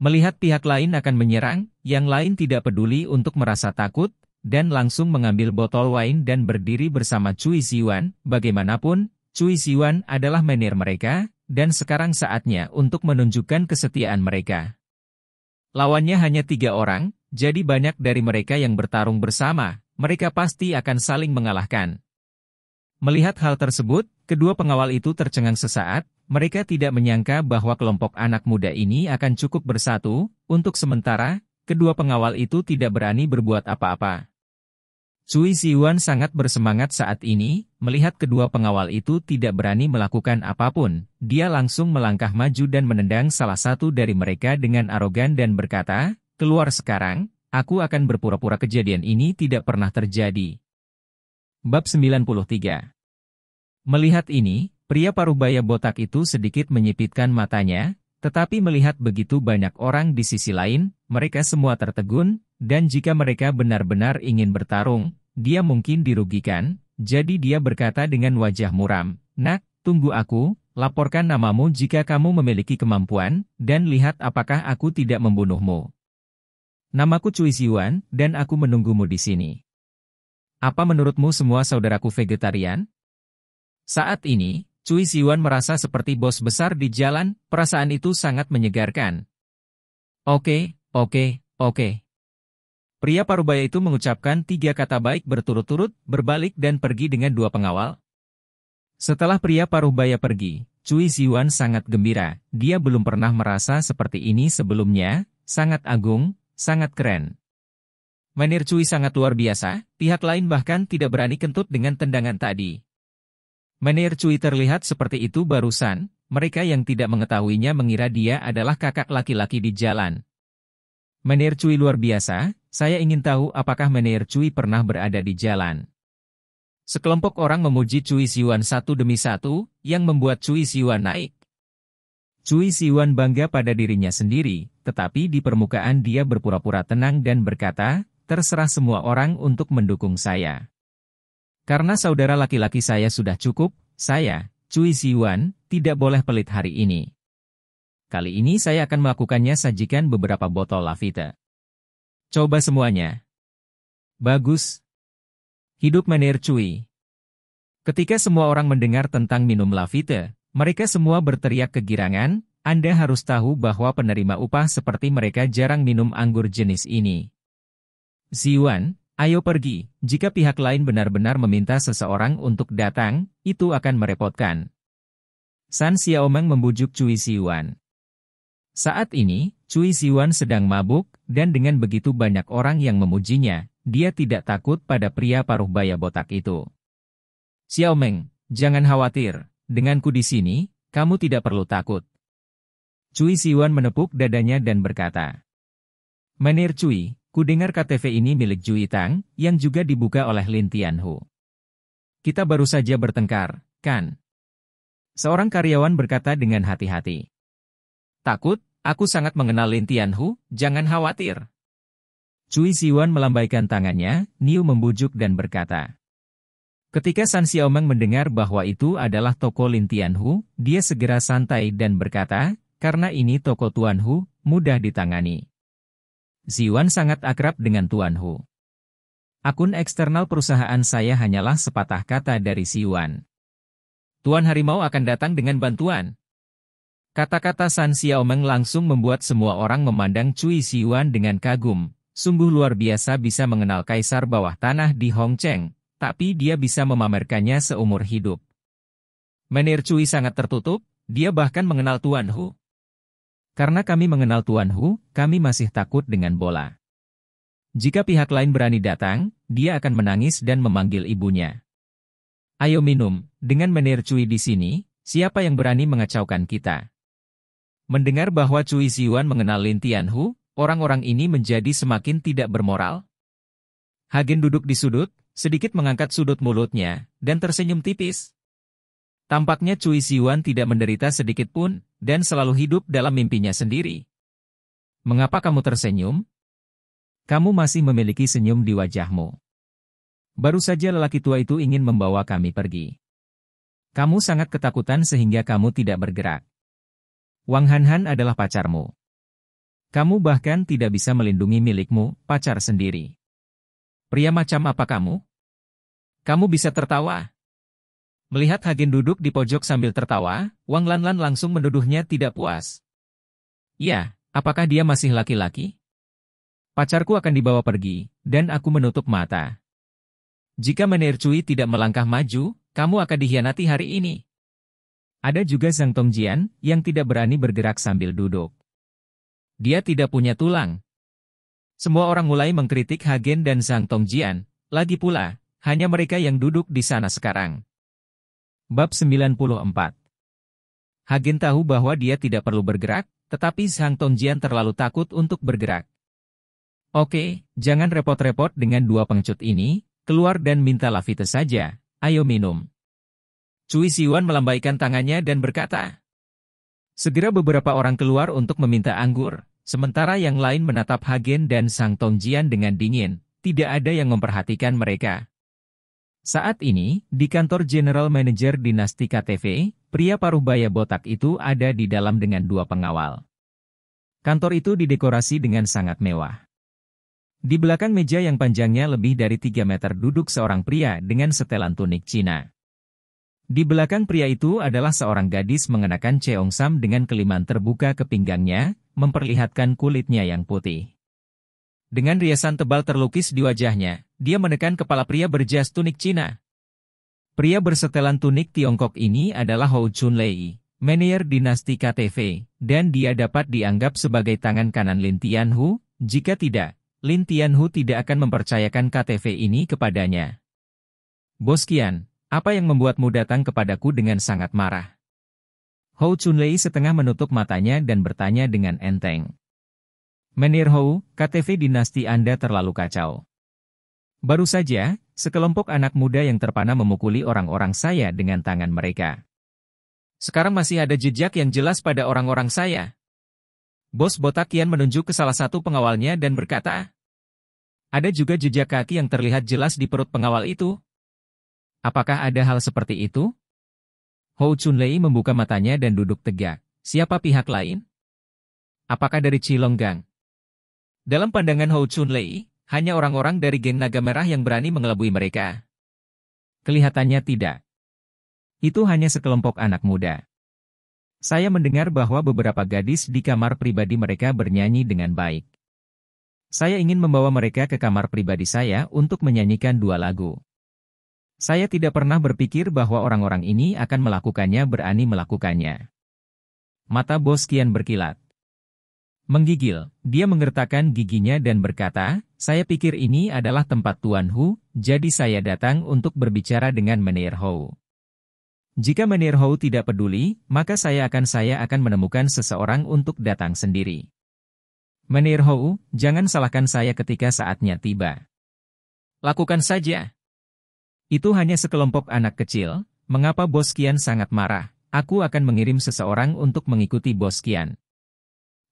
Melihat pihak lain akan menyerang, yang lain tidak peduli untuk merasa takut, dan langsung mengambil botol wine dan berdiri bersama Cui Siwan. Bagaimanapun, Cui Siwan adalah menir mereka, dan sekarang saatnya untuk menunjukkan kesetiaan mereka. Lawannya hanya tiga orang, jadi banyak dari mereka yang bertarung bersama, mereka pasti akan saling mengalahkan. Melihat hal tersebut, kedua pengawal itu tercengang sesaat, mereka tidak menyangka bahwa kelompok anak muda ini akan cukup bersatu, untuk sementara, kedua pengawal itu tidak berani berbuat apa-apa. Cui Siwan sangat bersemangat saat ini, melihat kedua pengawal itu tidak berani melakukan apapun. Dia langsung melangkah maju dan menendang salah satu dari mereka dengan arogan dan berkata, keluar sekarang, aku akan berpura-pura kejadian ini tidak pernah terjadi. Bab 93 Melihat ini, pria parubaya botak itu sedikit menyipitkan matanya, tetapi melihat begitu banyak orang di sisi lain, mereka semua tertegun, dan jika mereka benar-benar ingin bertarung, dia mungkin dirugikan, jadi dia berkata dengan wajah muram, Nak, tunggu aku, laporkan namamu jika kamu memiliki kemampuan, dan lihat apakah aku tidak membunuhmu. Namaku Cui Siwan, dan aku menunggumu di sini. Apa menurutmu semua saudaraku vegetarian? Saat ini, Cui Siwan merasa seperti bos besar di jalan, perasaan itu sangat menyegarkan. Oke, oke, oke. Pria parubaya itu mengucapkan tiga kata baik berturut-turut, berbalik dan pergi dengan dua pengawal. Setelah pria parubaya pergi, Cui Siwan sangat gembira. Dia belum pernah merasa seperti ini sebelumnya, sangat agung, sangat keren. Menir Cui sangat luar biasa, pihak lain bahkan tidak berani kentut dengan tendangan tadi. Menir Cui terlihat seperti itu barusan, mereka yang tidak mengetahuinya mengira dia adalah kakak laki-laki di jalan. Menir Cui luar biasa, saya ingin tahu apakah Menir Cui pernah berada di jalan. Sekelompok orang memuji Cui Siwan satu demi satu, yang membuat Cui Siwan naik. Cui Siwan bangga pada dirinya sendiri, tetapi di permukaan dia berpura-pura tenang dan berkata, terserah semua orang untuk mendukung saya. Karena saudara laki-laki saya sudah cukup, saya, Cui Ziwan, tidak boleh pelit hari ini. Kali ini saya akan melakukannya sajikan beberapa botol Lafite. Coba semuanya. Bagus. Hidup menir Cui. Ketika semua orang mendengar tentang minum Lafite, mereka semua berteriak kegirangan, Anda harus tahu bahwa penerima upah seperti mereka jarang minum anggur jenis ini. Ziwan, Ayo pergi, jika pihak lain benar-benar meminta seseorang untuk datang, itu akan merepotkan. San Xiaomeng membujuk Cui Siwan. Saat ini, Cui Siwan sedang mabuk, dan dengan begitu banyak orang yang memujinya, dia tidak takut pada pria paruh baya botak itu. Xiaomeng, jangan khawatir, denganku di sini, kamu tidak perlu takut. Cui Siwan menepuk dadanya dan berkata, Menir Cui, Kudengar KTV ini milik Jui Tang, yang juga dibuka oleh Lin Tianhu. Kita baru saja bertengkar, kan? Seorang karyawan berkata dengan hati-hati. Takut, aku sangat mengenal Lin Tianhu, jangan khawatir. Cui Siwan melambaikan tangannya, Niu membujuk dan berkata. Ketika San Xiaomeng mendengar bahwa itu adalah toko Lin Tianhu, dia segera santai dan berkata, karena ini toko Tuan Hu, mudah ditangani. Ziwan sangat akrab dengan Tuan Hu. Akun eksternal perusahaan saya hanyalah sepatah kata dari Siwan. Tuan Harimau akan datang dengan bantuan. Kata-kata San Xiaomeng langsung membuat semua orang memandang Cui Siwan dengan kagum. Sungguh luar biasa bisa mengenal kaisar bawah tanah di Hongcheng, tapi dia bisa memamerkannya seumur hidup. Menir Cui sangat tertutup, dia bahkan mengenal Tuan Hu. Karena kami mengenal Tuan Hu, kami masih takut dengan bola. Jika pihak lain berani datang, dia akan menangis dan memanggil ibunya. Ayo minum, dengan menir Cui di sini, siapa yang berani mengacaukan kita? Mendengar bahwa Cui Siwan mengenal Lin Hu, orang-orang ini menjadi semakin tidak bermoral. Hagen duduk di sudut, sedikit mengangkat sudut mulutnya, dan tersenyum tipis. Tampaknya Cui Siwan tidak menderita sedikit pun, dan selalu hidup dalam mimpinya sendiri. Mengapa kamu tersenyum? Kamu masih memiliki senyum di wajahmu. Baru saja lelaki tua itu ingin membawa kami pergi. Kamu sangat ketakutan sehingga kamu tidak bergerak. Wang Hanhan adalah pacarmu. Kamu bahkan tidak bisa melindungi milikmu, pacar sendiri. Pria macam apa kamu? Kamu bisa tertawa. Melihat Hagen duduk di pojok sambil tertawa, Wang Lanlan langsung menduduhnya tidak puas. Ya, apakah dia masih laki-laki? Pacarku akan dibawa pergi, dan aku menutup mata. Jika Menir Cui tidak melangkah maju, kamu akan dihianati hari ini. Ada juga Zhang Tongjian, yang tidak berani bergerak sambil duduk. Dia tidak punya tulang. Semua orang mulai mengkritik Hagen dan Zhang Tongjian, lagi pula, hanya mereka yang duduk di sana sekarang. Bab 94 Hagen tahu bahwa dia tidak perlu bergerak, tetapi Zhang Tongjian terlalu takut untuk bergerak. Oke, jangan repot-repot dengan dua pengecut ini, keluar dan minta Lafite saja, ayo minum. Cui Siwan melambaikan tangannya dan berkata, Segera beberapa orang keluar untuk meminta anggur, sementara yang lain menatap Hagen dan Sang Tongjian dengan dingin, tidak ada yang memperhatikan mereka. Saat ini, di kantor General Manager Dinasti KTV, pria paruh baya botak itu ada di dalam dengan dua pengawal. Kantor itu didekorasi dengan sangat mewah. Di belakang meja yang panjangnya lebih dari 3 meter duduk seorang pria dengan setelan tunik Cina. Di belakang pria itu adalah seorang gadis mengenakan sam dengan keliman terbuka ke pinggangnya, memperlihatkan kulitnya yang putih. Dengan riasan tebal terlukis di wajahnya, dia menekan kepala pria berjas tunik Cina. Pria bersetelan tunik Tiongkok ini adalah Hou Chun Lei, manajer dinasti KTV, dan dia dapat dianggap sebagai tangan kanan Lin Tianhu, jika tidak, Lin Tianhu tidak akan mempercayakan KTV ini kepadanya. Bos Kian, apa yang membuatmu datang kepadaku dengan sangat marah? Hou Lei setengah menutup matanya dan bertanya dengan enteng. Menir Hou, KTV dinasti Anda terlalu kacau. Baru saja, sekelompok anak muda yang terpana memukuli orang-orang saya dengan tangan mereka. Sekarang masih ada jejak yang jelas pada orang-orang saya. Bos botak Kian menunjuk ke salah satu pengawalnya dan berkata, Ada juga jejak kaki yang terlihat jelas di perut pengawal itu. Apakah ada hal seperti itu? Hou Chunlei membuka matanya dan duduk tegak. Siapa pihak lain? Apakah dari Cilonggang? Dalam pandangan Hou Chunlei, hanya orang-orang dari geng naga merah yang berani mengelabui mereka. Kelihatannya tidak. Itu hanya sekelompok anak muda. Saya mendengar bahwa beberapa gadis di kamar pribadi mereka bernyanyi dengan baik. Saya ingin membawa mereka ke kamar pribadi saya untuk menyanyikan dua lagu. Saya tidak pernah berpikir bahwa orang-orang ini akan melakukannya berani melakukannya. Mata bos kian berkilat. Menggigil, dia menggertakkan giginya dan berkata, saya pikir ini adalah tempat Tuan Hu, jadi saya datang untuk berbicara dengan Menir Hou. Jika Menir Hou tidak peduli, maka saya akan saya akan menemukan seseorang untuk datang sendiri. Menir Hou, jangan salahkan saya ketika saatnya tiba. Lakukan saja. Itu hanya sekelompok anak kecil, mengapa Bos Kian sangat marah? Aku akan mengirim seseorang untuk mengikuti Bos Kian.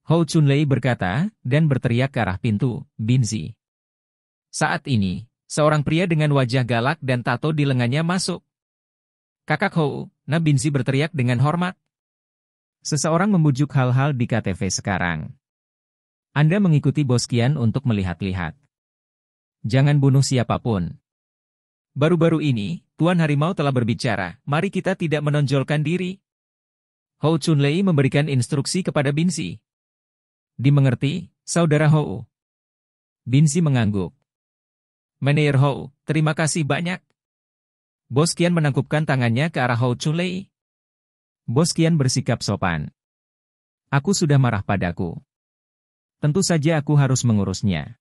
Hou Chunlei berkata, dan berteriak ke arah pintu, Binzi. Saat ini, seorang pria dengan wajah galak dan tato di lengannya masuk. Kakak Hou, Na Binzi berteriak dengan hormat. Seseorang membujuk hal-hal di KTV sekarang. Anda mengikuti bos Kian untuk melihat-lihat. Jangan bunuh siapapun. Baru-baru ini, Tuan Harimau telah berbicara, mari kita tidak menonjolkan diri. Hou Chunlei memberikan instruksi kepada Binzi, Dimengerti, Saudara Hou? Binzi mengangguk. Meneer Hou, terima kasih banyak. Bos Kian menangkupkan tangannya ke arah Hou Chunlei. Bos Kian bersikap sopan. Aku sudah marah padaku. Tentu saja aku harus mengurusnya.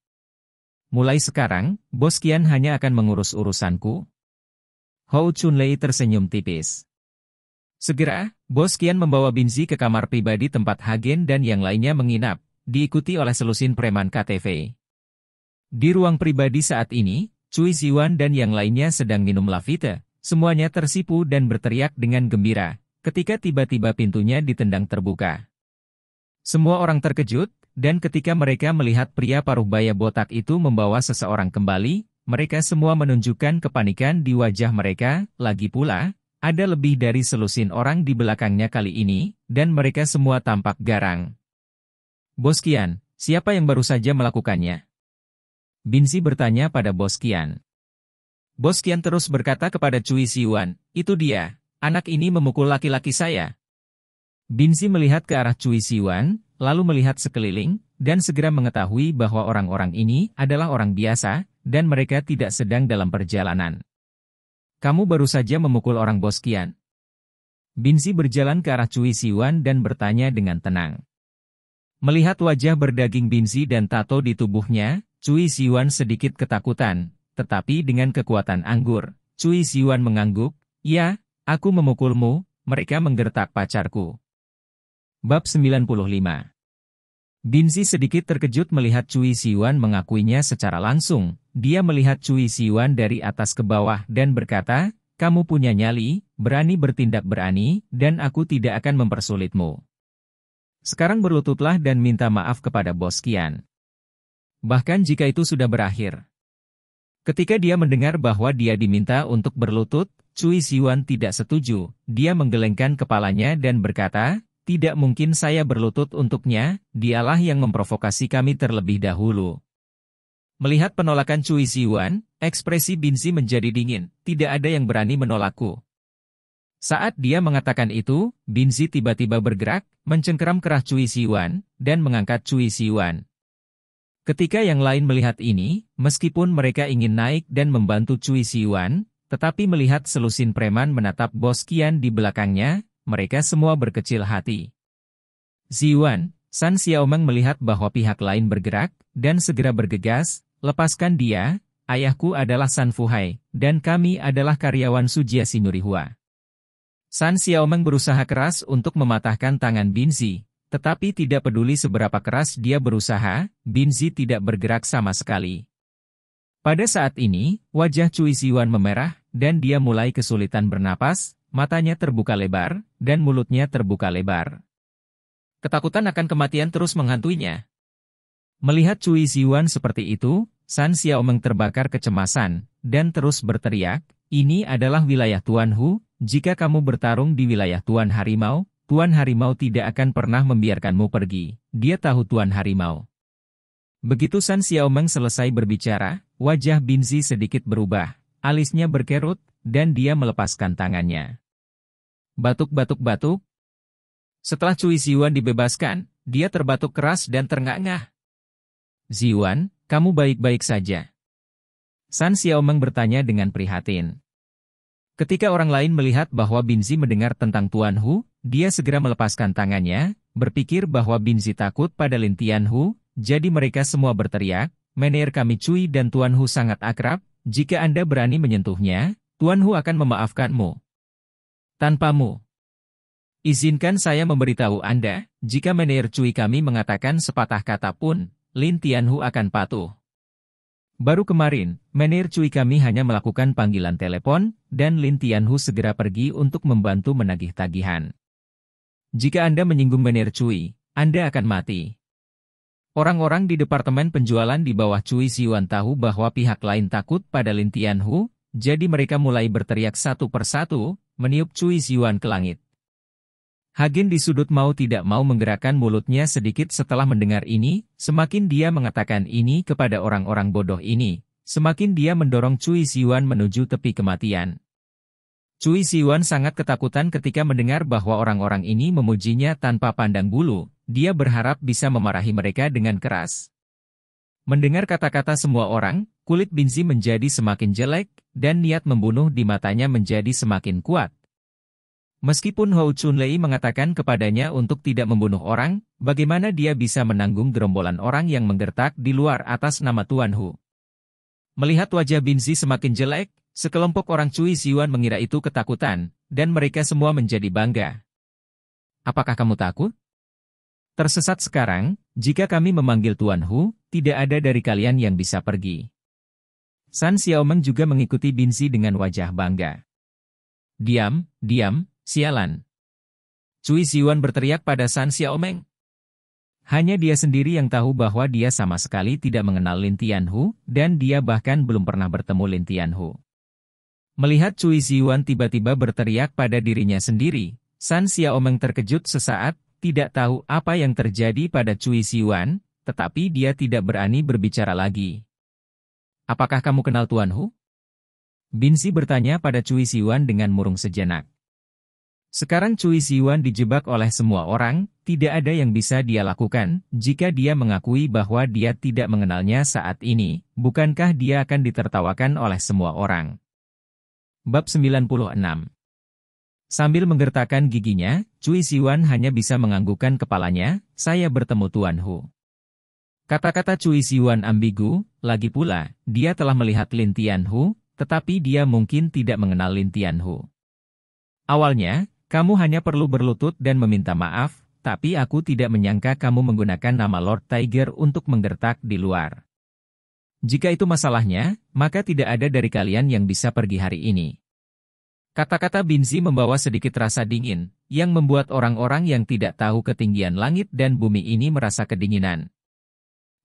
Mulai sekarang, Bos Kian hanya akan mengurus urusanku. Hou Chunlei tersenyum tipis. Segera, bos Kian membawa Binzi ke kamar pribadi tempat Hagen dan yang lainnya menginap, diikuti oleh selusin preman KTV. Di ruang pribadi saat ini, Cui Ziwan dan yang lainnya sedang minum Lafite, semuanya tersipu dan berteriak dengan gembira, ketika tiba-tiba pintunya ditendang terbuka. Semua orang terkejut, dan ketika mereka melihat pria paruh baya botak itu membawa seseorang kembali, mereka semua menunjukkan kepanikan di wajah mereka, lagi pula, ada lebih dari selusin orang di belakangnya kali ini, dan mereka semua tampak garang. Bos Kian, siapa yang baru saja melakukannya? Binsi bertanya pada Bos Kian. Bos Kian terus berkata kepada Cui Siwan, itu dia, anak ini memukul laki-laki saya. Binsi melihat ke arah Cui Siwan, lalu melihat sekeliling, dan segera mengetahui bahwa orang-orang ini adalah orang biasa, dan mereka tidak sedang dalam perjalanan. Kamu baru saja memukul orang bos Kian. Binzi berjalan ke arah Cui Siwan dan bertanya dengan tenang. Melihat wajah berdaging Binzi dan tato di tubuhnya, Cui Siwan sedikit ketakutan, tetapi dengan kekuatan anggur, Cui Siwan mengangguk, Ya, aku memukulmu, mereka menggertak pacarku. Bab 95 Binzi sedikit terkejut melihat Cui Siwan mengakuinya secara langsung, dia melihat Cui Siwan dari atas ke bawah dan berkata, kamu punya nyali, berani bertindak berani, dan aku tidak akan mempersulitmu. Sekarang berlututlah dan minta maaf kepada bos Kian. Bahkan jika itu sudah berakhir. Ketika dia mendengar bahwa dia diminta untuk berlutut, Cui Siwan tidak setuju, dia menggelengkan kepalanya dan berkata, tidak mungkin saya berlutut untuknya, dialah yang memprovokasi kami terlebih dahulu. Melihat penolakan Cui Siwan, ekspresi Binzi menjadi dingin, tidak ada yang berani menolakku. Saat dia mengatakan itu, Binzi tiba-tiba bergerak, mencengkeram kerah Cui Siwan, dan mengangkat Cui Siwan. Ketika yang lain melihat ini, meskipun mereka ingin naik dan membantu Cui Siwan, tetapi melihat selusin preman menatap bos Kian di belakangnya, mereka semua berkecil hati. Ziwan, San Xiaomeng melihat bahwa pihak lain bergerak, dan segera bergegas, Lepaskan dia, ayahku adalah San Fuhai, dan kami adalah karyawan Sujia Sinurihua. San Xiaomeng berusaha keras untuk mematahkan tangan Binzi, tetapi tidak peduli seberapa keras dia berusaha, Binzi tidak bergerak sama sekali. Pada saat ini, wajah Cui Siwan memerah, dan dia mulai kesulitan bernapas, matanya terbuka lebar, dan mulutnya terbuka lebar. Ketakutan akan kematian terus menghantuinya. Melihat Cui Siwan seperti itu, San Xiaomeng terbakar kecemasan, dan terus berteriak, ini adalah wilayah Tuan Hu, jika kamu bertarung di wilayah Tuan Harimau, Tuan Harimau tidak akan pernah membiarkanmu pergi, dia tahu Tuan Harimau. Begitu San Xiaomeng selesai berbicara, wajah Binzi sedikit berubah, alisnya berkerut, dan dia melepaskan tangannya. Batuk-batuk-batuk. Setelah Cui Ziwan dibebaskan, dia terbatuk keras dan terengah-engah. Ziwan, kamu baik-baik saja. San Xiaomeng bertanya dengan prihatin. Ketika orang lain melihat bahwa Binzi mendengar tentang Tuan Hu, dia segera melepaskan tangannya, berpikir bahwa Binzi takut pada Lin Tian Hu, jadi mereka semua berteriak, Mener kami Cui dan Tuan Hu sangat akrab, jika Anda berani menyentuhnya, Tuan Hu akan memaafkanmu. Tanpamu. Izinkan saya memberitahu Anda, jika Mener Cui kami mengatakan sepatah kata pun, Lin Tianhu akan patuh. Baru kemarin, Menir Cui kami hanya melakukan panggilan telepon, dan Lin Tianhu segera pergi untuk membantu menagih tagihan. Jika Anda menyinggung Menir Cui, Anda akan mati. Orang-orang di Departemen Penjualan di bawah Cui Siwan tahu bahwa pihak lain takut pada Lin Tianhu, jadi mereka mulai berteriak satu persatu, meniup Cui Siwan ke langit. Hagen di sudut mau tidak mau menggerakkan mulutnya sedikit setelah mendengar ini, semakin dia mengatakan ini kepada orang-orang bodoh ini, semakin dia mendorong Cui Siwan menuju tepi kematian. Cui Siwan sangat ketakutan ketika mendengar bahwa orang-orang ini memujinya tanpa pandang bulu, dia berharap bisa memarahi mereka dengan keras. Mendengar kata-kata semua orang, kulit Binzi menjadi semakin jelek, dan niat membunuh di matanya menjadi semakin kuat, Meskipun Hou chun mengatakan kepadanya untuk tidak membunuh orang, bagaimana dia bisa menanggung gerombolan orang yang menggertak di luar atas nama Tuan Hu? Melihat wajah Binzi semakin jelek, sekelompok orang Cui Siwan mengira itu ketakutan, dan mereka semua menjadi bangga. Apakah kamu takut? Tersesat sekarang, jika kami memanggil Tuan Hu, tidak ada dari kalian yang bisa pergi. San Xiaomeng juga mengikuti Binzi dengan wajah bangga. Diam, diam, Sialan. Cui Siwan berteriak pada San Xiaomeng. Hanya dia sendiri yang tahu bahwa dia sama sekali tidak mengenal Lin Tianhu, dan dia bahkan belum pernah bertemu Lin Tianhu. Melihat Cui Siwan tiba-tiba berteriak pada dirinya sendiri, San Xiaomeng terkejut sesaat, tidak tahu apa yang terjadi pada Cui Siwan, tetapi dia tidak berani berbicara lagi. Apakah kamu kenal Tuan Hu? Binsi bertanya pada Cui Siwan dengan murung sejenak. Sekarang Cui Siwan dijebak oleh semua orang, tidak ada yang bisa dia lakukan, jika dia mengakui bahwa dia tidak mengenalnya saat ini, bukankah dia akan ditertawakan oleh semua orang? Bab 96 Sambil menggertakkan giginya, Cui Siwan hanya bisa menganggukkan kepalanya, saya bertemu Tuan Hu. Kata-kata Cui Siwan ambigu, lagi pula, dia telah melihat Lin Tian Hu, tetapi dia mungkin tidak mengenal Lin Tian Hu. Awalnya, kamu hanya perlu berlutut dan meminta maaf, tapi aku tidak menyangka kamu menggunakan nama Lord Tiger untuk menggertak di luar. Jika itu masalahnya, maka tidak ada dari kalian yang bisa pergi hari ini. Kata-kata Binzi membawa sedikit rasa dingin, yang membuat orang-orang yang tidak tahu ketinggian langit dan bumi ini merasa kedinginan.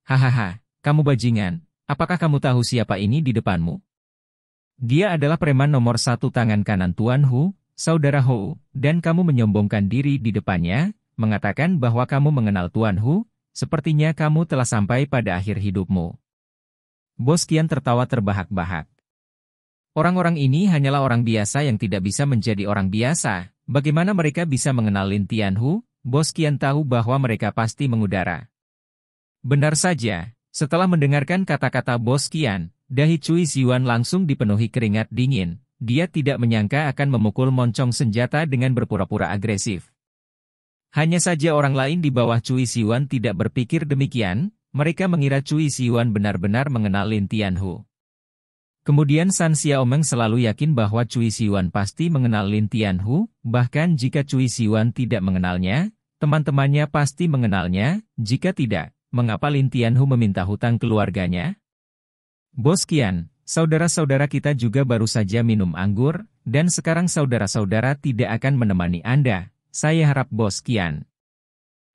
Hahaha, kamu bajingan, apakah kamu tahu siapa ini di depanmu? Dia adalah preman nomor satu tangan kanan Tuan Hu, saudara Hu, dan kamu menyombongkan diri di depannya, mengatakan bahwa kamu mengenal Tuan Hu, sepertinya kamu telah sampai pada akhir hidupmu. Bos Kian tertawa terbahak-bahak. Orang-orang ini hanyalah orang biasa yang tidak bisa menjadi orang biasa. Bagaimana mereka bisa mengenal Lin Hu? Bos Kian tahu bahwa mereka pasti mengudara. Benar saja, setelah mendengarkan kata-kata Bos Kian, dahi Cui Ziyuan langsung dipenuhi keringat dingin, dia tidak menyangka akan memukul moncong senjata dengan berpura-pura agresif. Hanya saja orang lain di bawah Cui Siwan tidak berpikir demikian, mereka mengira Cui Siwan benar-benar mengenal Lin Tianhu. Kemudian San Xiaomeng selalu yakin bahwa Cui Siwan pasti mengenal Lin Tianhu, bahkan jika Cui Siwan tidak mengenalnya, teman-temannya pasti mengenalnya, jika tidak, mengapa Lin Tianhu meminta hutang keluarganya? Bos Kian, Saudara-saudara kita juga baru saja minum anggur, dan sekarang saudara-saudara tidak akan menemani Anda. Saya harap bos Kian.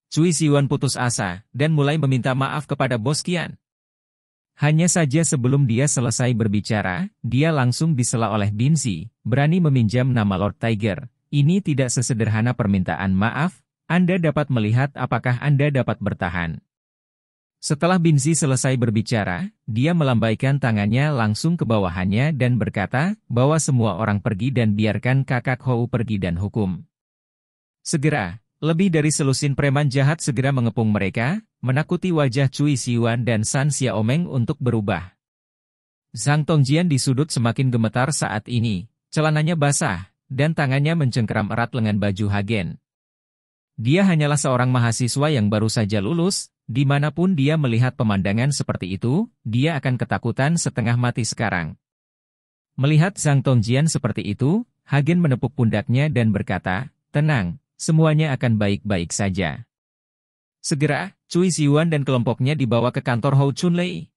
Cui Siwan putus asa, dan mulai meminta maaf kepada bos Kian. Hanya saja sebelum dia selesai berbicara, dia langsung disela oleh Binzi. berani meminjam nama Lord Tiger. Ini tidak sesederhana permintaan maaf, Anda dapat melihat apakah Anda dapat bertahan. Setelah Binzi selesai berbicara, dia melambaikan tangannya langsung ke bawahannya dan berkata, bahwa semua orang pergi dan biarkan kakak Hou pergi dan hukum. Segera, lebih dari selusin preman jahat segera mengepung mereka, menakuti wajah Cui Siwan dan San Xiaomeng untuk berubah. Zhang Tongjian di sudut semakin gemetar saat ini, celananya basah, dan tangannya mencengkeram erat lengan baju Hagen. Dia hanyalah seorang mahasiswa yang baru saja lulus, Dimanapun dia melihat pemandangan seperti itu, dia akan ketakutan setengah mati sekarang. Melihat Zhang Tongjian seperti itu, Hagen menepuk pundaknya dan berkata, Tenang, semuanya akan baik-baik saja. Segera, Cui Ziwan dan kelompoknya dibawa ke kantor Hou Chunlei.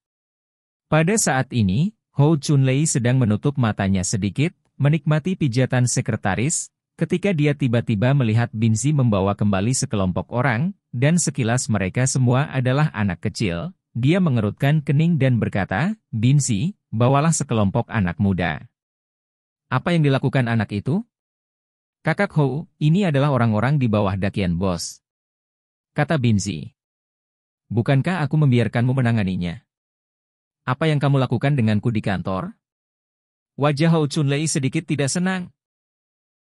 Pada saat ini, Hou Chunlei sedang menutup matanya sedikit, menikmati pijatan sekretaris, ketika dia tiba-tiba melihat Binzi membawa kembali sekelompok orang, dan sekilas mereka semua adalah anak kecil, dia mengerutkan kening dan berkata, Binzi, bawalah sekelompok anak muda. Apa yang dilakukan anak itu? Kakak Hou, ini adalah orang-orang di bawah dakian bos. Kata Binzi. Bukankah aku membiarkanmu menanganinya? Apa yang kamu lakukan denganku di kantor? Wajah Hou Chunlei sedikit tidak senang.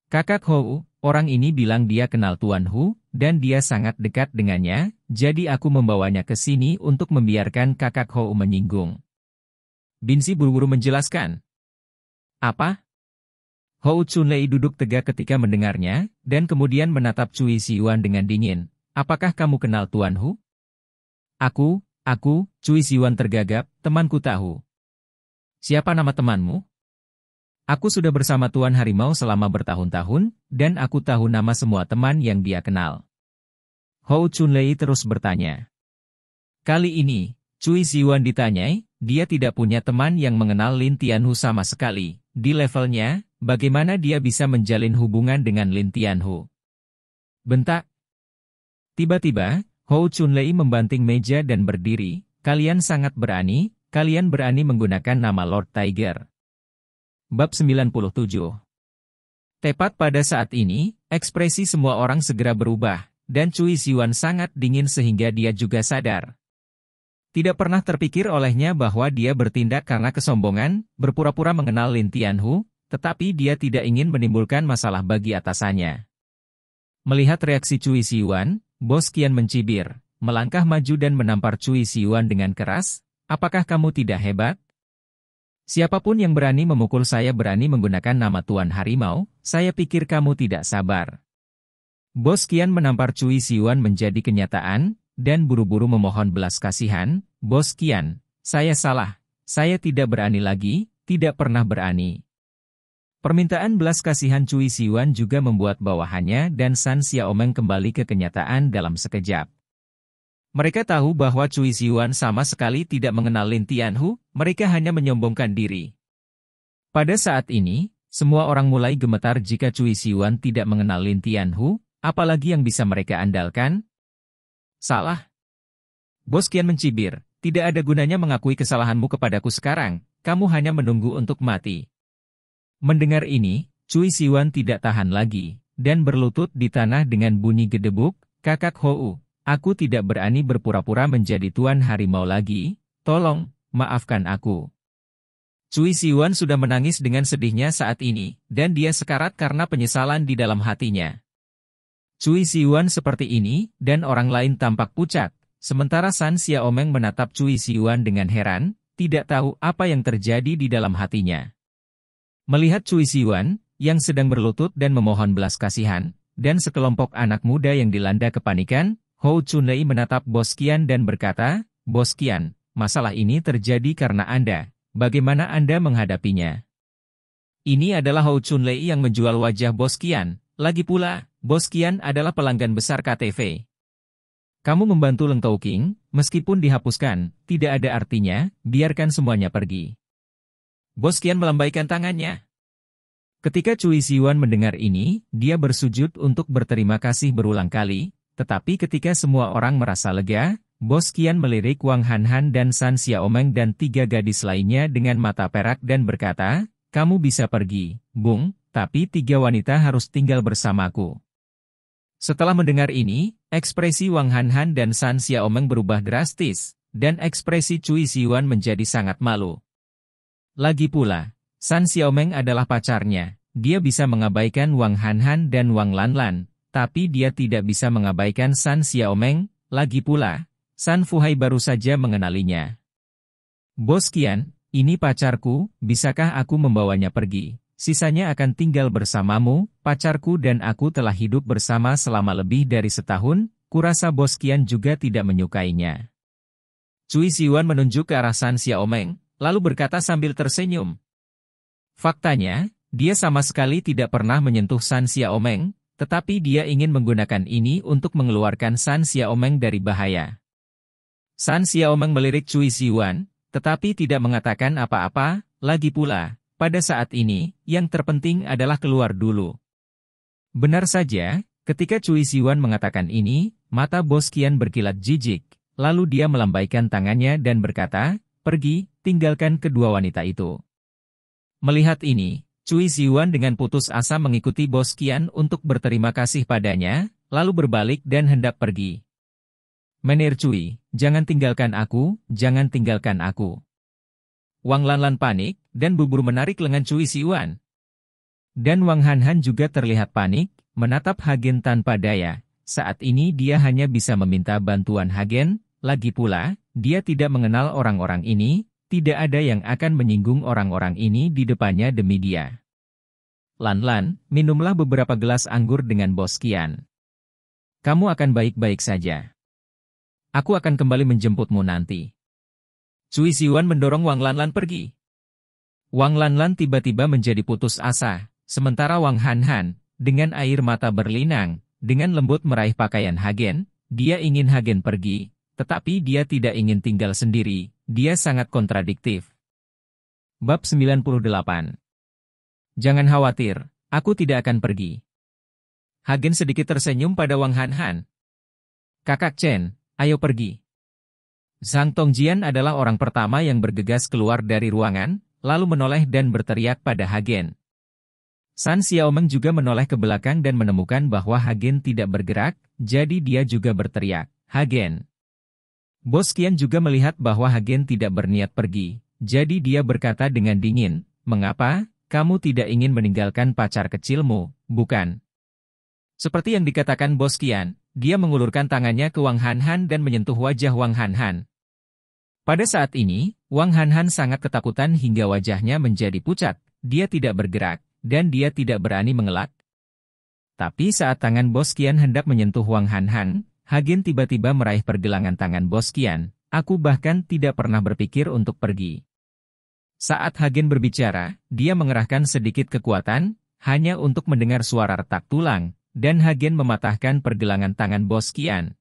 Kakak Hou, orang ini bilang dia kenal Tuan Hu, dan dia sangat dekat dengannya, jadi aku membawanya ke sini untuk membiarkan kakak Hou menyinggung. Binsi buru-buru menjelaskan. Apa? Hou Chunlei duduk tegak ketika mendengarnya, dan kemudian menatap Cui Siwan dengan dingin. Apakah kamu kenal Tuan Hu? Aku, aku, Cui Siwan tergagap, temanku tahu. Siapa nama temanmu? Aku sudah bersama Tuan Harimau selama bertahun-tahun, dan aku tahu nama semua teman yang dia kenal. Hou Chunlei terus bertanya. Kali ini, Cui Ziwan ditanyai, dia tidak punya teman yang mengenal Lin Tianhu sama sekali. Di levelnya, bagaimana dia bisa menjalin hubungan dengan Lin Tianhu? Bentak. Tiba-tiba, Hou Chunlei membanting meja dan berdiri, kalian sangat berani, kalian berani menggunakan nama Lord Tiger. Bab 97 Tepat pada saat ini, ekspresi semua orang segera berubah, dan Cui Siwan sangat dingin sehingga dia juga sadar. Tidak pernah terpikir olehnya bahwa dia bertindak karena kesombongan, berpura-pura mengenal Lin Tianhu, tetapi dia tidak ingin menimbulkan masalah bagi atasannya. Melihat reaksi Cui Siwan, bos Kian mencibir, melangkah maju dan menampar Cui Siwan dengan keras, apakah kamu tidak hebat? Siapapun yang berani memukul saya berani menggunakan nama Tuan Harimau, saya pikir kamu tidak sabar. Bos Kian menampar Cui Siwan menjadi kenyataan, dan buru-buru memohon belas kasihan, Bos Kian, saya salah, saya tidak berani lagi, tidak pernah berani. Permintaan belas kasihan Cui Siwan juga membuat bawahannya dan San Xiaomeng kembali ke kenyataan dalam sekejap. Mereka tahu bahwa Cui Xiuan sama sekali tidak mengenal Lin Tianhu, mereka hanya menyombongkan diri. Pada saat ini, semua orang mulai gemetar jika Cui Xiuan tidak mengenal Lin Tianhu, apalagi yang bisa mereka andalkan? Salah. Bos Kian mencibir, tidak ada gunanya mengakui kesalahanmu kepadaku sekarang, kamu hanya menunggu untuk mati. Mendengar ini, Cui Siwan tidak tahan lagi, dan berlutut di tanah dengan bunyi gedebuk, kakak Hou, Aku tidak berani berpura-pura menjadi Tuan Harimau lagi, tolong, maafkan aku. Cui Siwan sudah menangis dengan sedihnya saat ini, dan dia sekarat karena penyesalan di dalam hatinya. Cui Siwan seperti ini, dan orang lain tampak pucat, sementara San Xiaomeng menatap Cui Siwan dengan heran, tidak tahu apa yang terjadi di dalam hatinya. Melihat Cui Siwan, yang sedang berlutut dan memohon belas kasihan, dan sekelompok anak muda yang dilanda kepanikan, Hou Chunlei menatap Boskian dan berkata, Boskian, masalah ini terjadi karena Anda. Bagaimana Anda menghadapinya? Ini adalah Hou Chunlei yang menjual wajah Boskian. Lagi pula, Boskian adalah pelanggan besar KTV. Kamu membantu Leng Tau King, meskipun dihapuskan, tidak ada artinya, biarkan semuanya pergi. Boskian melambaikan tangannya. Ketika Cui Siwan mendengar ini, dia bersujud untuk berterima kasih berulang kali, tetapi ketika semua orang merasa lega, Bos Kian melirik Wang Hanhan dan San Xiaomeng dan tiga gadis lainnya dengan mata perak dan berkata, kamu bisa pergi, Bung, tapi tiga wanita harus tinggal bersamaku. Setelah mendengar ini, ekspresi Wang Hanhan dan San Xiaomeng berubah drastis, dan ekspresi Cui Siwan menjadi sangat malu. Lagi pula, San Xiaomeng adalah pacarnya, dia bisa mengabaikan Wang Hanhan dan Wang Lanlan, tapi dia tidak bisa mengabaikan San Xiaomeng, lagi pula, San Fuhai baru saja mengenalinya. Bos Qian, ini pacarku, bisakah aku membawanya pergi? Sisanya akan tinggal bersamamu, pacarku dan aku telah hidup bersama selama lebih dari setahun, kurasa Bos Qian juga tidak menyukainya. Cui Siwan menunjuk ke arah San Xiaomeng, lalu berkata sambil tersenyum. Faktanya, dia sama sekali tidak pernah menyentuh San Xiaomeng, tetapi dia ingin menggunakan ini untuk mengeluarkan San Xiaomeng dari bahaya. San Xiaomeng melirik Cui Ziwan, tetapi tidak mengatakan apa-apa, lagi pula, pada saat ini, yang terpenting adalah keluar dulu. Benar saja, ketika Cui Ziwan mengatakan ini, mata bos Kian berkilat jijik, lalu dia melambaikan tangannya dan berkata, pergi, tinggalkan kedua wanita itu. Melihat ini, Cui Ziwan dengan putus asa mengikuti bos Kian untuk berterima kasih padanya, lalu berbalik dan hendak pergi. Menir Cui, jangan tinggalkan aku, jangan tinggalkan aku. Wang Lanlan panik, dan bubur menarik lengan Cui Ziwan. Dan Wang Hanhan juga terlihat panik, menatap Hagen tanpa daya. Saat ini dia hanya bisa meminta bantuan Hagen, lagi pula, dia tidak mengenal orang-orang ini, tidak ada yang akan menyinggung orang-orang ini di depannya demi dia. Lan-lan, minumlah beberapa gelas anggur dengan bos Kian. Kamu akan baik-baik saja. Aku akan kembali menjemputmu nanti. Cui Siwan mendorong Wang Lanlan -lan pergi. Wang Lanlan tiba-tiba menjadi putus asa, sementara Wang Han Han, dengan air mata berlinang, dengan lembut meraih pakaian Hagen, dia ingin Hagen pergi, tetapi dia tidak ingin tinggal sendiri, dia sangat kontradiktif. Bab 98 Jangan khawatir, aku tidak akan pergi. Hagen sedikit tersenyum pada Wang Han Han. Kakak Chen, ayo pergi. Zhang Jian adalah orang pertama yang bergegas keluar dari ruangan, lalu menoleh dan berteriak pada Hagen. San Xiaomeng juga menoleh ke belakang dan menemukan bahwa Hagen tidak bergerak, jadi dia juga berteriak, Hagen. Bos Kian juga melihat bahwa Hagen tidak berniat pergi, jadi dia berkata dengan dingin, Mengapa, kamu tidak ingin meninggalkan pacar kecilmu, bukan? Seperti yang dikatakan Bos Kian, dia mengulurkan tangannya ke Wang Hanhan dan menyentuh wajah Wang Hanhan. Pada saat ini, Wang Hanhan sangat ketakutan hingga wajahnya menjadi pucat, dia tidak bergerak, dan dia tidak berani mengelak. Tapi saat tangan Bos Kian hendak menyentuh Wang Hanhan, Hagen tiba-tiba meraih pergelangan tangan bos Kian, aku bahkan tidak pernah berpikir untuk pergi. Saat Hagen berbicara, dia mengerahkan sedikit kekuatan, hanya untuk mendengar suara retak tulang, dan Hagen mematahkan pergelangan tangan bos Kian.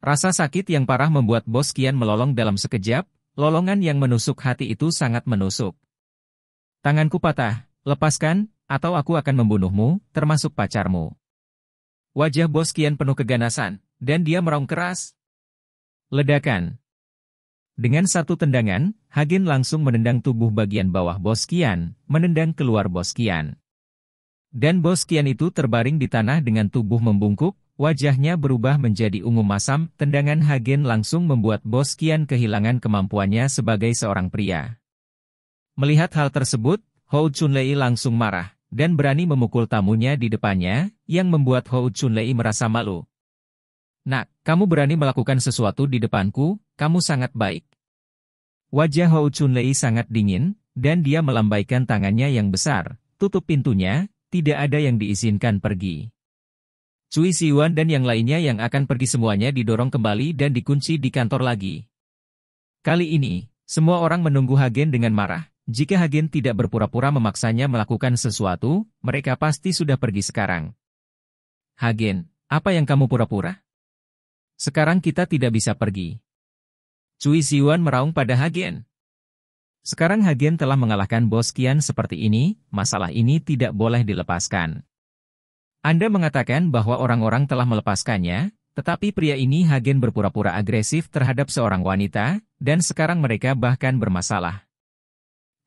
Rasa sakit yang parah membuat bos Kian melolong dalam sekejap, lolongan yang menusuk hati itu sangat menusuk. Tanganku patah, lepaskan, atau aku akan membunuhmu, termasuk pacarmu. Wajah bos kian penuh keganasan, dan dia meraung keras. Ledakan. Dengan satu tendangan, Hagen langsung menendang tubuh bagian bawah bos kian, menendang keluar bos kian. Dan bos kian itu terbaring di tanah dengan tubuh membungkuk, wajahnya berubah menjadi ungu masam, tendangan Hagen langsung membuat bos kian kehilangan kemampuannya sebagai seorang pria. Melihat hal tersebut, Hou Chunlei langsung marah dan berani memukul tamunya di depannya, yang membuat Hou Chunlei merasa malu. Nak, kamu berani melakukan sesuatu di depanku, kamu sangat baik. Wajah Hou Chunlei sangat dingin, dan dia melambaikan tangannya yang besar, tutup pintunya, tidak ada yang diizinkan pergi. Cui Siwan dan yang lainnya yang akan pergi semuanya didorong kembali dan dikunci di kantor lagi. Kali ini, semua orang menunggu Hagen dengan marah. Jika Hagen tidak berpura-pura memaksanya melakukan sesuatu, mereka pasti sudah pergi sekarang. Hagen, apa yang kamu pura-pura? Sekarang kita tidak bisa pergi. Cui Siwan meraung pada Hagen. Sekarang Hagen telah mengalahkan bos Kian seperti ini, masalah ini tidak boleh dilepaskan. Anda mengatakan bahwa orang-orang telah melepaskannya, tetapi pria ini Hagen berpura-pura agresif terhadap seorang wanita, dan sekarang mereka bahkan bermasalah.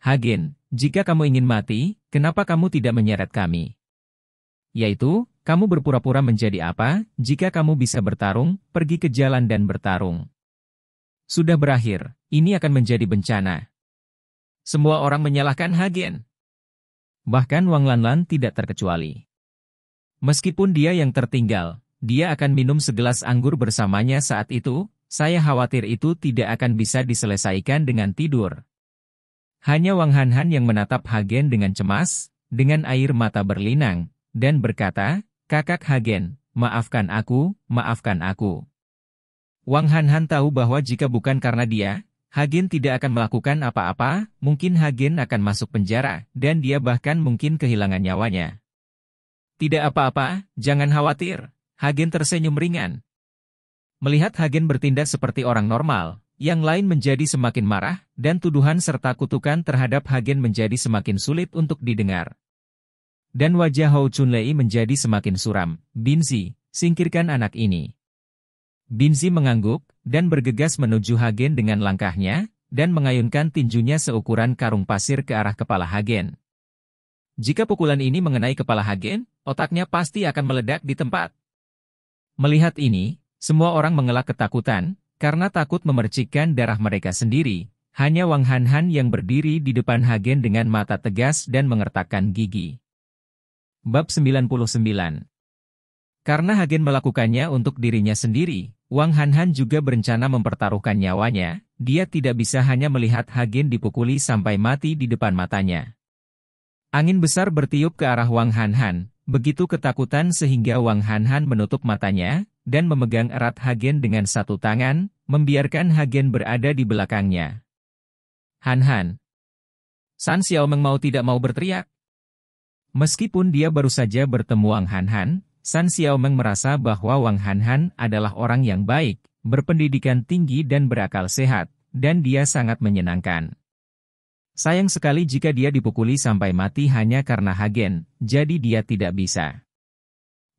Hagen, jika kamu ingin mati, kenapa kamu tidak menyeret kami? Yaitu, kamu berpura-pura menjadi apa, jika kamu bisa bertarung, pergi ke jalan dan bertarung. Sudah berakhir, ini akan menjadi bencana. Semua orang menyalahkan Hagen. Bahkan Wang Lanlan tidak terkecuali. Meskipun dia yang tertinggal, dia akan minum segelas anggur bersamanya saat itu, saya khawatir itu tidak akan bisa diselesaikan dengan tidur, hanya Wang Hanhan yang menatap Hagen dengan cemas, dengan air mata berlinang, dan berkata, Kakak Hagen, maafkan aku, maafkan aku. Wang Hanhan tahu bahwa jika bukan karena dia, Hagen tidak akan melakukan apa-apa, mungkin Hagen akan masuk penjara, dan dia bahkan mungkin kehilangan nyawanya. Tidak apa-apa, jangan khawatir. Hagen tersenyum ringan. Melihat Hagen bertindak seperti orang normal, yang lain menjadi semakin marah, dan tuduhan serta kutukan terhadap Hagen menjadi semakin sulit untuk didengar. Dan wajah Hou Chunlei menjadi semakin suram, Binzi, singkirkan anak ini. Binzi mengangguk, dan bergegas menuju Hagen dengan langkahnya, dan mengayunkan tinjunya seukuran karung pasir ke arah kepala Hagen. Jika pukulan ini mengenai kepala Hagen, otaknya pasti akan meledak di tempat. Melihat ini, semua orang mengelak ketakutan, karena takut memercikan darah mereka sendiri, hanya Wang Hanhan yang berdiri di depan Hagen dengan mata tegas dan mengertakkan gigi. Bab 99 Karena Hagen melakukannya untuk dirinya sendiri, Wang Hanhan juga berencana mempertaruhkan nyawanya, dia tidak bisa hanya melihat Hagen dipukuli sampai mati di depan matanya. Angin besar bertiup ke arah Wang Hanhan, begitu ketakutan sehingga Wang Hanhan menutup matanya, dan memegang erat Hagen dengan satu tangan, membiarkan Hagen berada di belakangnya. Han Han. San Xiaomeng mau tidak mau berteriak. Meskipun dia baru saja bertemu Wang Han Han, San Xiaomeng merasa bahwa Wang Han Han adalah orang yang baik, berpendidikan tinggi dan berakal sehat, dan dia sangat menyenangkan. Sayang sekali jika dia dipukuli sampai mati hanya karena Hagen, jadi dia tidak bisa.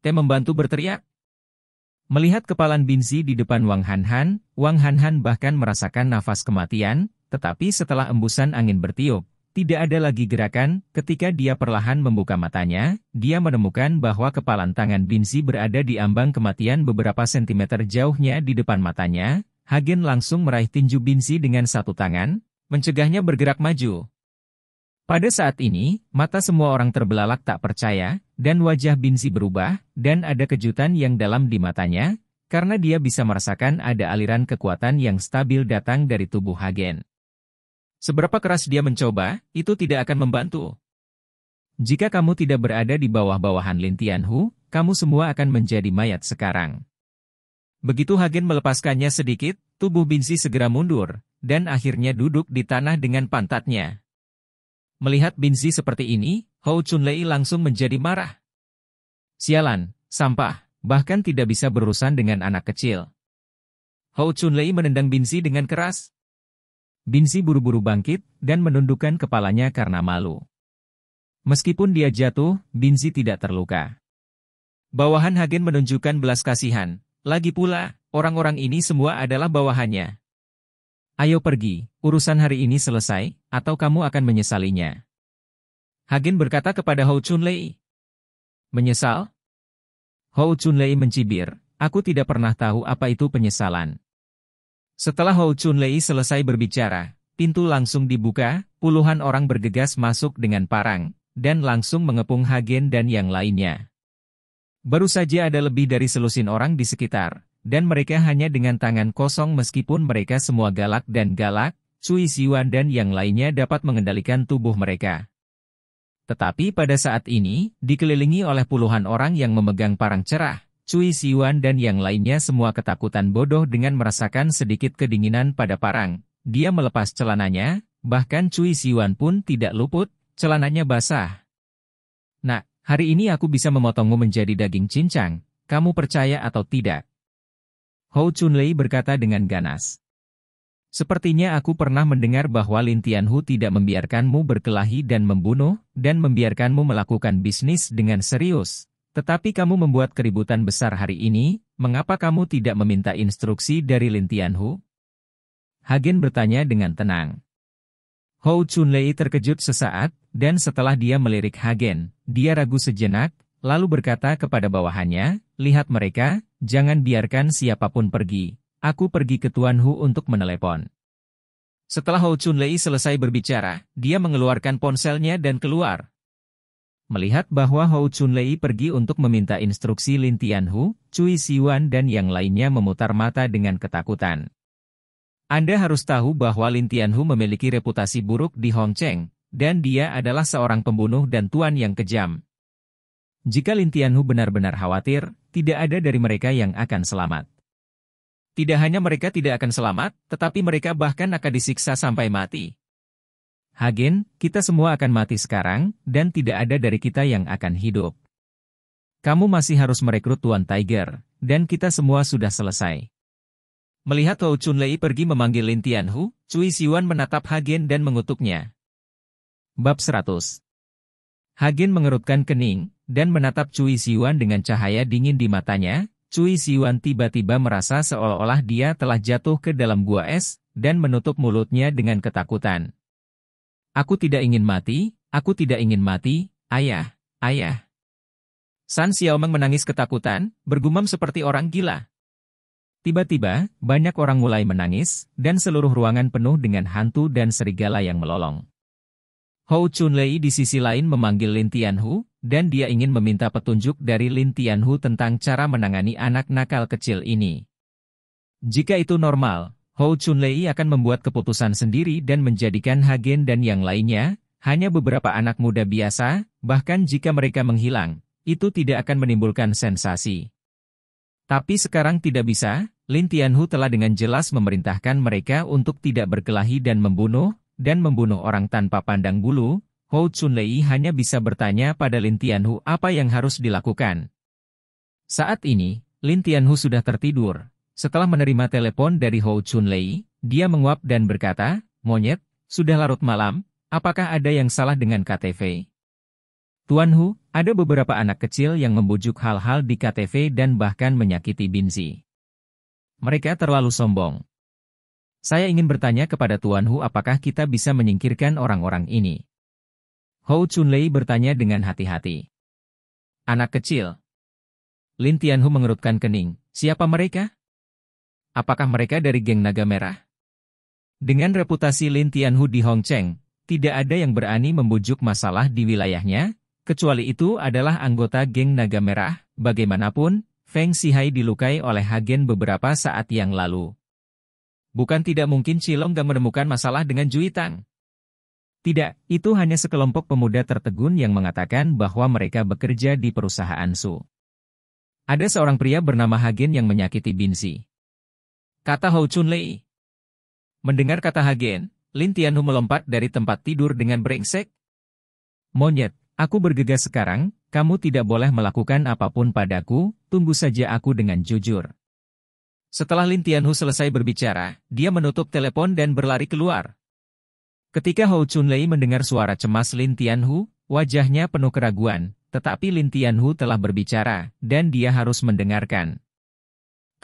Te membantu berteriak, Melihat kepalan Binzi di depan Wang Hanhan, Wang Hanhan bahkan merasakan nafas kematian, tetapi setelah embusan angin bertiup, tidak ada lagi gerakan, ketika dia perlahan membuka matanya, dia menemukan bahwa kepalan tangan Binzi berada di ambang kematian beberapa sentimeter jauhnya di depan matanya, Hagen langsung meraih tinju Binzi dengan satu tangan, mencegahnya bergerak maju. Pada saat ini, mata semua orang terbelalak tak percaya, dan wajah Binzi berubah, dan ada kejutan yang dalam di matanya, karena dia bisa merasakan ada aliran kekuatan yang stabil datang dari tubuh Hagen. Seberapa keras dia mencoba, itu tidak akan membantu. Jika kamu tidak berada di bawah-bawahan Lin Tianhu, kamu semua akan menjadi mayat sekarang. Begitu Hagen melepaskannya sedikit, tubuh Binzi segera mundur, dan akhirnya duduk di tanah dengan pantatnya. Melihat Binzi seperti ini, Hou Chunlei langsung menjadi marah. Sialan, sampah, bahkan tidak bisa berurusan dengan anak kecil. Hou Chunlei menendang Binzi dengan keras. Binzi buru-buru bangkit dan menundukkan kepalanya karena malu. Meskipun dia jatuh, Binzi tidak terluka. Bawahan Hagen menunjukkan belas kasihan. Lagi pula, orang-orang ini semua adalah bawahannya. Ayo pergi, urusan hari ini selesai, atau kamu akan menyesalinya. Hagen berkata kepada Hou Chunlei. Menyesal? Hou Chunlei mencibir, aku tidak pernah tahu apa itu penyesalan. Setelah Hou Chunlei selesai berbicara, pintu langsung dibuka, puluhan orang bergegas masuk dengan parang, dan langsung mengepung Hagen dan yang lainnya. Baru saja ada lebih dari selusin orang di sekitar, dan mereka hanya dengan tangan kosong meskipun mereka semua galak dan galak, Cui Siwan dan yang lainnya dapat mengendalikan tubuh mereka. Tetapi pada saat ini, dikelilingi oleh puluhan orang yang memegang parang cerah, Cui Siwan dan yang lainnya semua ketakutan bodoh dengan merasakan sedikit kedinginan pada parang. Dia melepas celananya, bahkan Cui Siwan pun tidak luput, celananya basah. Nah, hari ini aku bisa memotongmu menjadi daging cincang, kamu percaya atau tidak? Hou Chunlei berkata dengan ganas. Sepertinya aku pernah mendengar bahwa Lin Tianhu tidak membiarkanmu berkelahi dan membunuh, dan membiarkanmu melakukan bisnis dengan serius. Tetapi kamu membuat keributan besar hari ini, mengapa kamu tidak meminta instruksi dari Lin Tianhu? Hagen bertanya dengan tenang. Hou Chunlei terkejut sesaat, dan setelah dia melirik Hagen, dia ragu sejenak, lalu berkata kepada bawahannya, Lihat mereka, jangan biarkan siapapun pergi. Aku pergi ke Tuan Hu untuk menelepon. Setelah Hou Chun Lei selesai berbicara, dia mengeluarkan ponselnya dan keluar. Melihat bahwa Hou Chun Lei pergi untuk meminta instruksi Lin Tianhu, Cui Siwan dan yang lainnya memutar mata dengan ketakutan. Anda harus tahu bahwa Lin Hu memiliki reputasi buruk di Hong Cheng, dan dia adalah seorang pembunuh dan tuan yang kejam. Jika Lin Hu benar-benar khawatir, tidak ada dari mereka yang akan selamat. Tidak hanya mereka tidak akan selamat, tetapi mereka bahkan akan disiksa sampai mati. Hagen, kita semua akan mati sekarang, dan tidak ada dari kita yang akan hidup. Kamu masih harus merekrut Tuan Tiger, dan kita semua sudah selesai. Melihat Hou Lei pergi memanggil Lin Tianhu, Cui Siwan menatap Hagen dan mengutuknya. Bab 100 Hagen mengerutkan kening, dan menatap Cui Siwan dengan cahaya dingin di matanya, Cui Siwan tiba-tiba merasa seolah-olah dia telah jatuh ke dalam gua es, dan menutup mulutnya dengan ketakutan. Aku tidak ingin mati, aku tidak ingin mati, ayah, ayah. San Xiaomeng menangis ketakutan, bergumam seperti orang gila. Tiba-tiba, banyak orang mulai menangis, dan seluruh ruangan penuh dengan hantu dan serigala yang melolong. Hou Chunlei di sisi lain memanggil Lin Tianhu, dan dia ingin meminta petunjuk dari Lin Tianhu tentang cara menangani anak nakal kecil ini. Jika itu normal, Hou Chunlei akan membuat keputusan sendiri dan menjadikan Hagen dan yang lainnya, hanya beberapa anak muda biasa, bahkan jika mereka menghilang, itu tidak akan menimbulkan sensasi. Tapi sekarang tidak bisa, Lin Tianhu telah dengan jelas memerintahkan mereka untuk tidak berkelahi dan membunuh, dan membunuh orang tanpa pandang bulu, Hou Chunlei hanya bisa bertanya pada Lin Tianhu apa yang harus dilakukan. Saat ini, Lin Tianhu sudah tertidur. Setelah menerima telepon dari Hou Chunlei, dia menguap dan berkata, Monyet, sudah larut malam, apakah ada yang salah dengan KTV? Tuan Hu, ada beberapa anak kecil yang membujuk hal-hal di KTV dan bahkan menyakiti Binzi. Mereka terlalu sombong. Saya ingin bertanya kepada Tuan Hu apakah kita bisa menyingkirkan orang-orang ini. Hou Chunlei bertanya dengan hati-hati. Anak kecil. Lin Tianhu mengerutkan kening. Siapa mereka? Apakah mereka dari geng naga merah? Dengan reputasi Lin Tianhu di Hong Cheng, tidak ada yang berani membujuk masalah di wilayahnya, kecuali itu adalah anggota geng naga merah, bagaimanapun, Feng Sihai dilukai oleh Hagen beberapa saat yang lalu. Bukan tidak mungkin Cilong gak menemukan masalah dengan Juitang. Tidak, itu hanya sekelompok pemuda tertegun yang mengatakan bahwa mereka bekerja di perusahaan Su. Ada seorang pria bernama Hagen yang menyakiti Binzi. Kata Hou Chunlei. Mendengar kata Hagen, Lin Tianhu melompat dari tempat tidur dengan brengsek. Monyet, aku bergegas sekarang, kamu tidak boleh melakukan apapun padaku, tunggu saja aku dengan jujur. Setelah Lin Tianhu selesai berbicara, dia menutup telepon dan berlari keluar. Ketika Hou Chunlei mendengar suara cemas Lin Tianhu, wajahnya penuh keraguan, tetapi Lin Tianhu telah berbicara, dan dia harus mendengarkan.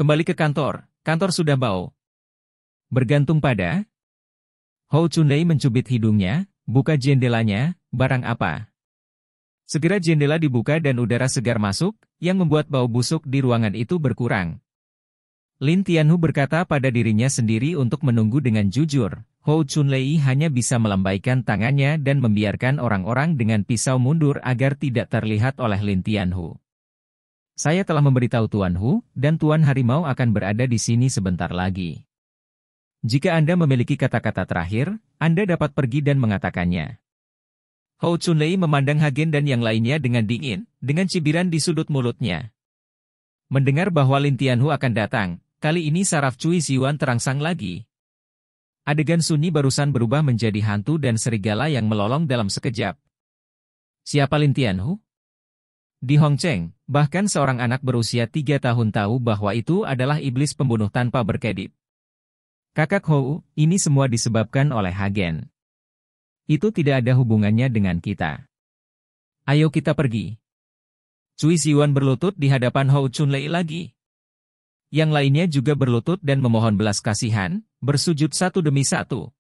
Kembali ke kantor, kantor sudah bau. Bergantung pada? Hou Chunlei mencubit hidungnya, buka jendelanya, barang apa? Segera jendela dibuka dan udara segar masuk, yang membuat bau busuk di ruangan itu berkurang. Lin Tianhu berkata pada dirinya sendiri untuk menunggu dengan jujur, Hou Lei hanya bisa melambaikan tangannya dan membiarkan orang-orang dengan pisau mundur agar tidak terlihat oleh Lin Tianhu. Saya telah memberitahu Tuan Hu, dan Tuan Harimau akan berada di sini sebentar lagi. Jika Anda memiliki kata-kata terakhir, Anda dapat pergi dan mengatakannya. Hou Lei memandang Hagen dan yang lainnya dengan dingin, dengan cibiran di sudut mulutnya. Mendengar bahwa Lin Tianhu akan datang, kali ini saraf Cui Siwan terangsang lagi. Adegan Sunyi barusan berubah menjadi hantu dan serigala yang melolong dalam sekejap. Siapa Lin Tianhu? Di Cheng, bahkan seorang anak berusia tiga tahun tahu bahwa itu adalah iblis pembunuh tanpa berkedip. Kakak Hou, ini semua disebabkan oleh Hagen. Itu tidak ada hubungannya dengan kita. Ayo kita pergi. Cui Siwan berlutut di hadapan Hou Chun Lei lagi. Yang lainnya juga berlutut dan memohon belas kasihan, bersujud satu demi satu.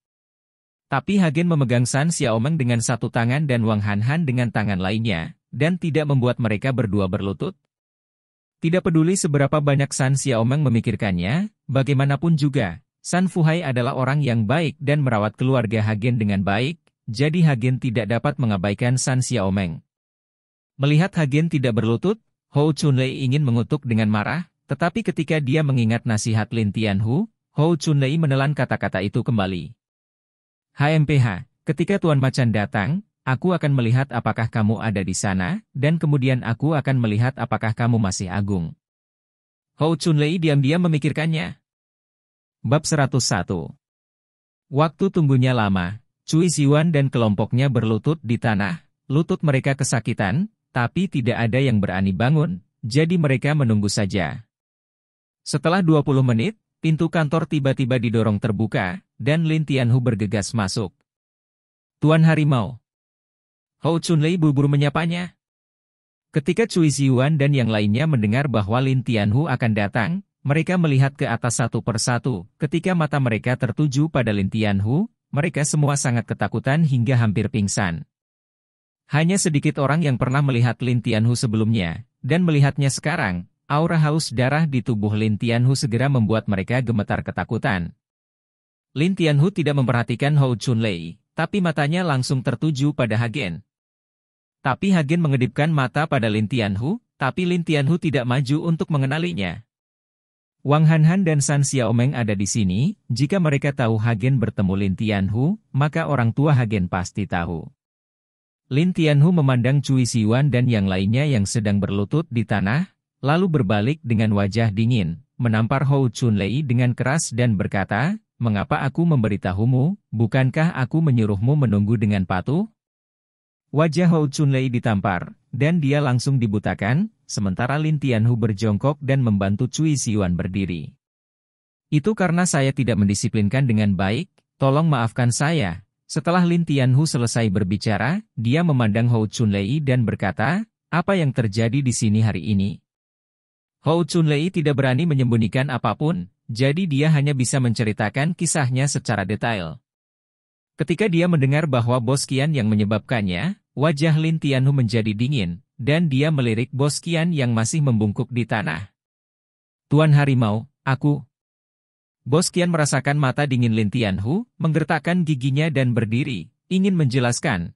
Tapi Hagen memegang San Xiaomeng dengan satu tangan dan Wang Hanhan dengan tangan lainnya, dan tidak membuat mereka berdua berlutut. Tidak peduli seberapa banyak San Xiaomeng memikirkannya, bagaimanapun juga, San Fuhai adalah orang yang baik dan merawat keluarga Hagen dengan baik, jadi Hagen tidak dapat mengabaikan San Xiaomeng. Melihat Hagen tidak berlutut, Hou Chunlei ingin mengutuk dengan marah, tetapi ketika dia mengingat nasihat Lin Tianhu, Hou Lei menelan kata-kata itu kembali. HMPH, ketika Tuan Macan datang, aku akan melihat apakah kamu ada di sana, dan kemudian aku akan melihat apakah kamu masih agung. Hou Lei diam-diam memikirkannya. Bab 101 Waktu tunggunya lama, Cui Ziwan dan kelompoknya berlutut di tanah, lutut mereka kesakitan, tapi tidak ada yang berani bangun, jadi mereka menunggu saja. Setelah 20 menit, pintu kantor tiba-tiba didorong terbuka, dan Lin Tianhu bergegas masuk. Tuan Harimau. Hou Chunlei buru-buru menyapanya. Ketika Cui Ziyuan dan yang lainnya mendengar bahwa Lin Tianhu akan datang, mereka melihat ke atas satu persatu. Ketika mata mereka tertuju pada Lin Tianhu, mereka semua sangat ketakutan hingga hampir pingsan. Hanya sedikit orang yang pernah melihat Lin Tianhu sebelumnya, dan melihatnya sekarang, Aura haus darah di tubuh Lin Tianhu segera membuat mereka gemetar ketakutan. Lin Tianhu tidak memperhatikan Hou Chunlei, tapi matanya langsung tertuju pada Hagen. Tapi Hagen mengedipkan mata pada Lin Tianhu, tapi Lin Tianhu tidak maju untuk mengenalinya. Wang Hanhan dan San Xiaomeng ada di sini, jika mereka tahu Hagen bertemu Lin Tianhu, maka orang tua Hagen pasti tahu. Lin Tianhu memandang Cui Siwan dan yang lainnya yang sedang berlutut di tanah, lalu berbalik dengan wajah dingin, menampar Hou Chunlei dengan keras dan berkata, Mengapa aku memberitahumu, bukankah aku menyuruhmu menunggu dengan patuh? Wajah Hou Chunlei ditampar, dan dia langsung dibutakan, sementara Lin Tianhu berjongkok dan membantu Cui Siuan berdiri. Itu karena saya tidak mendisiplinkan dengan baik, tolong maafkan saya. Setelah Lin Tianhu selesai berbicara, dia memandang Hou Chunlei dan berkata, apa yang terjadi di sini hari ini? Hou Chunlei tidak berani menyembunyikan apapun, jadi dia hanya bisa menceritakan kisahnya secara detail. Ketika dia mendengar bahwa bos Kian yang menyebabkannya, wajah Lin Tianhu menjadi dingin, dan dia melirik bos Kian yang masih membungkuk di tanah. Tuan Harimau, aku. Bos Kian merasakan mata dingin Lin Tianhu, menggertakkan giginya dan berdiri, ingin menjelaskan,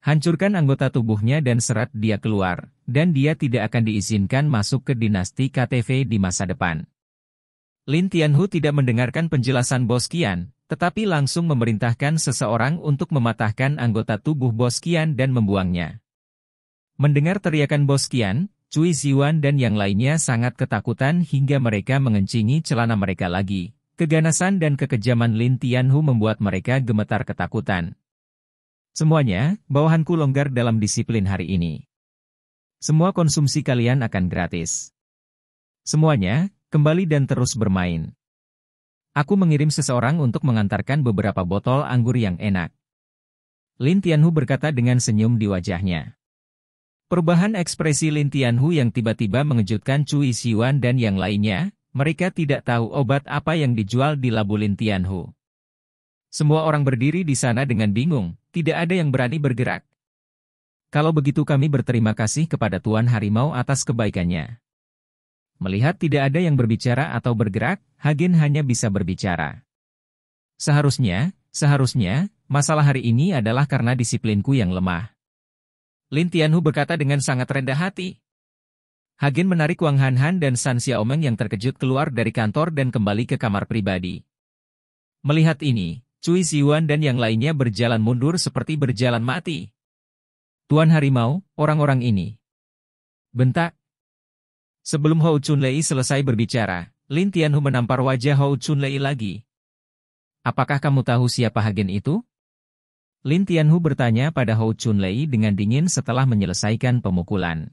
Hancurkan anggota tubuhnya dan serat dia keluar, dan dia tidak akan diizinkan masuk ke dinasti KTV di masa depan. Lin Tianhu tidak mendengarkan penjelasan Bos Qian, tetapi langsung memerintahkan seseorang untuk mematahkan anggota tubuh Bos Qian dan membuangnya. Mendengar teriakan Bos Qian, Cui Ziwan dan yang lainnya sangat ketakutan hingga mereka mengencingi celana mereka lagi. Keganasan dan kekejaman Lin Tianhu membuat mereka gemetar ketakutan. Semuanya, bawahanku longgar dalam disiplin hari ini. Semua konsumsi kalian akan gratis. Semuanya, kembali dan terus bermain. Aku mengirim seseorang untuk mengantarkan beberapa botol anggur yang enak. Lin Tianhu berkata dengan senyum di wajahnya. Perubahan ekspresi Lin Tianhu yang tiba-tiba mengejutkan Cui Xiuan dan yang lainnya, mereka tidak tahu obat apa yang dijual di labu Lin Tianhu. Semua orang berdiri di sana dengan bingung, tidak ada yang berani bergerak. Kalau begitu kami berterima kasih kepada Tuan Harimau atas kebaikannya. Melihat tidak ada yang berbicara atau bergerak, Hagen hanya bisa berbicara. Seharusnya, seharusnya, masalah hari ini adalah karena disiplinku yang lemah. Lin Tianhu berkata dengan sangat rendah hati. Hagen menarik Wang Hanhan dan San Xiaomeng yang terkejut keluar dari kantor dan kembali ke kamar pribadi. Melihat ini, Cui Siwan dan yang lainnya berjalan mundur seperti berjalan mati. Tuan Harimau, orang-orang ini. Bentak. Sebelum Hou Chunlei selesai berbicara, Lin Tianhu menampar wajah Hou Chunlei lagi. Apakah kamu tahu siapa Hagen itu? Lin Tianhu bertanya pada Hou Chunlei dengan dingin setelah menyelesaikan pemukulan.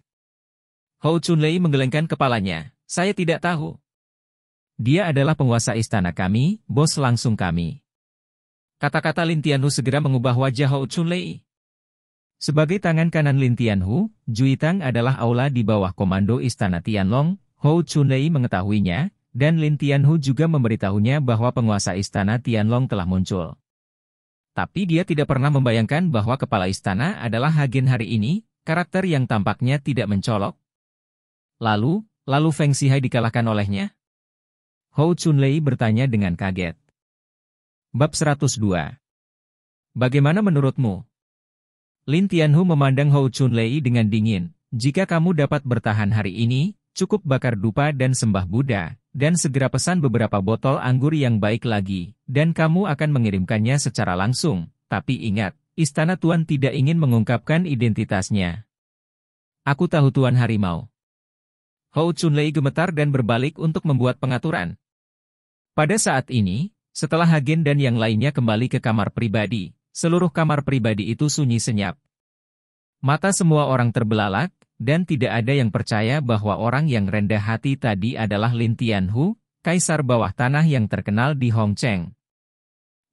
Hou Chunlei menggelengkan kepalanya. Saya tidak tahu. Dia adalah penguasa istana kami, bos langsung kami. Kata-kata Lin Tianhu segera mengubah wajah Hou Chunlei. Sebagai tangan kanan Lin Tianhu, Jui Tang adalah aula di bawah komando Istana Tianlong, Hou Chunlei mengetahuinya, dan Lin Tianhu juga memberitahunya bahwa penguasa Istana Tianlong telah muncul. Tapi dia tidak pernah membayangkan bahwa kepala istana adalah Hagen hari ini, karakter yang tampaknya tidak mencolok. Lalu, lalu Feng Sihai dikalahkan olehnya? Hou Chunlei bertanya dengan kaget. Bab 102 Bagaimana menurutmu? Lin Tianhu memandang Hou Lei dengan dingin. Jika kamu dapat bertahan hari ini, cukup bakar dupa dan sembah Buddha, dan segera pesan beberapa botol anggur yang baik lagi, dan kamu akan mengirimkannya secara langsung. Tapi ingat, istana Tuan tidak ingin mengungkapkan identitasnya. Aku tahu Tuan Harimau. Hou Lei gemetar dan berbalik untuk membuat pengaturan. Pada saat ini, setelah Hagen dan yang lainnya kembali ke kamar pribadi, seluruh kamar pribadi itu sunyi senyap. Mata semua orang terbelalak, dan tidak ada yang percaya bahwa orang yang rendah hati tadi adalah Lin Tianhu, kaisar bawah tanah yang terkenal di Hongcheng.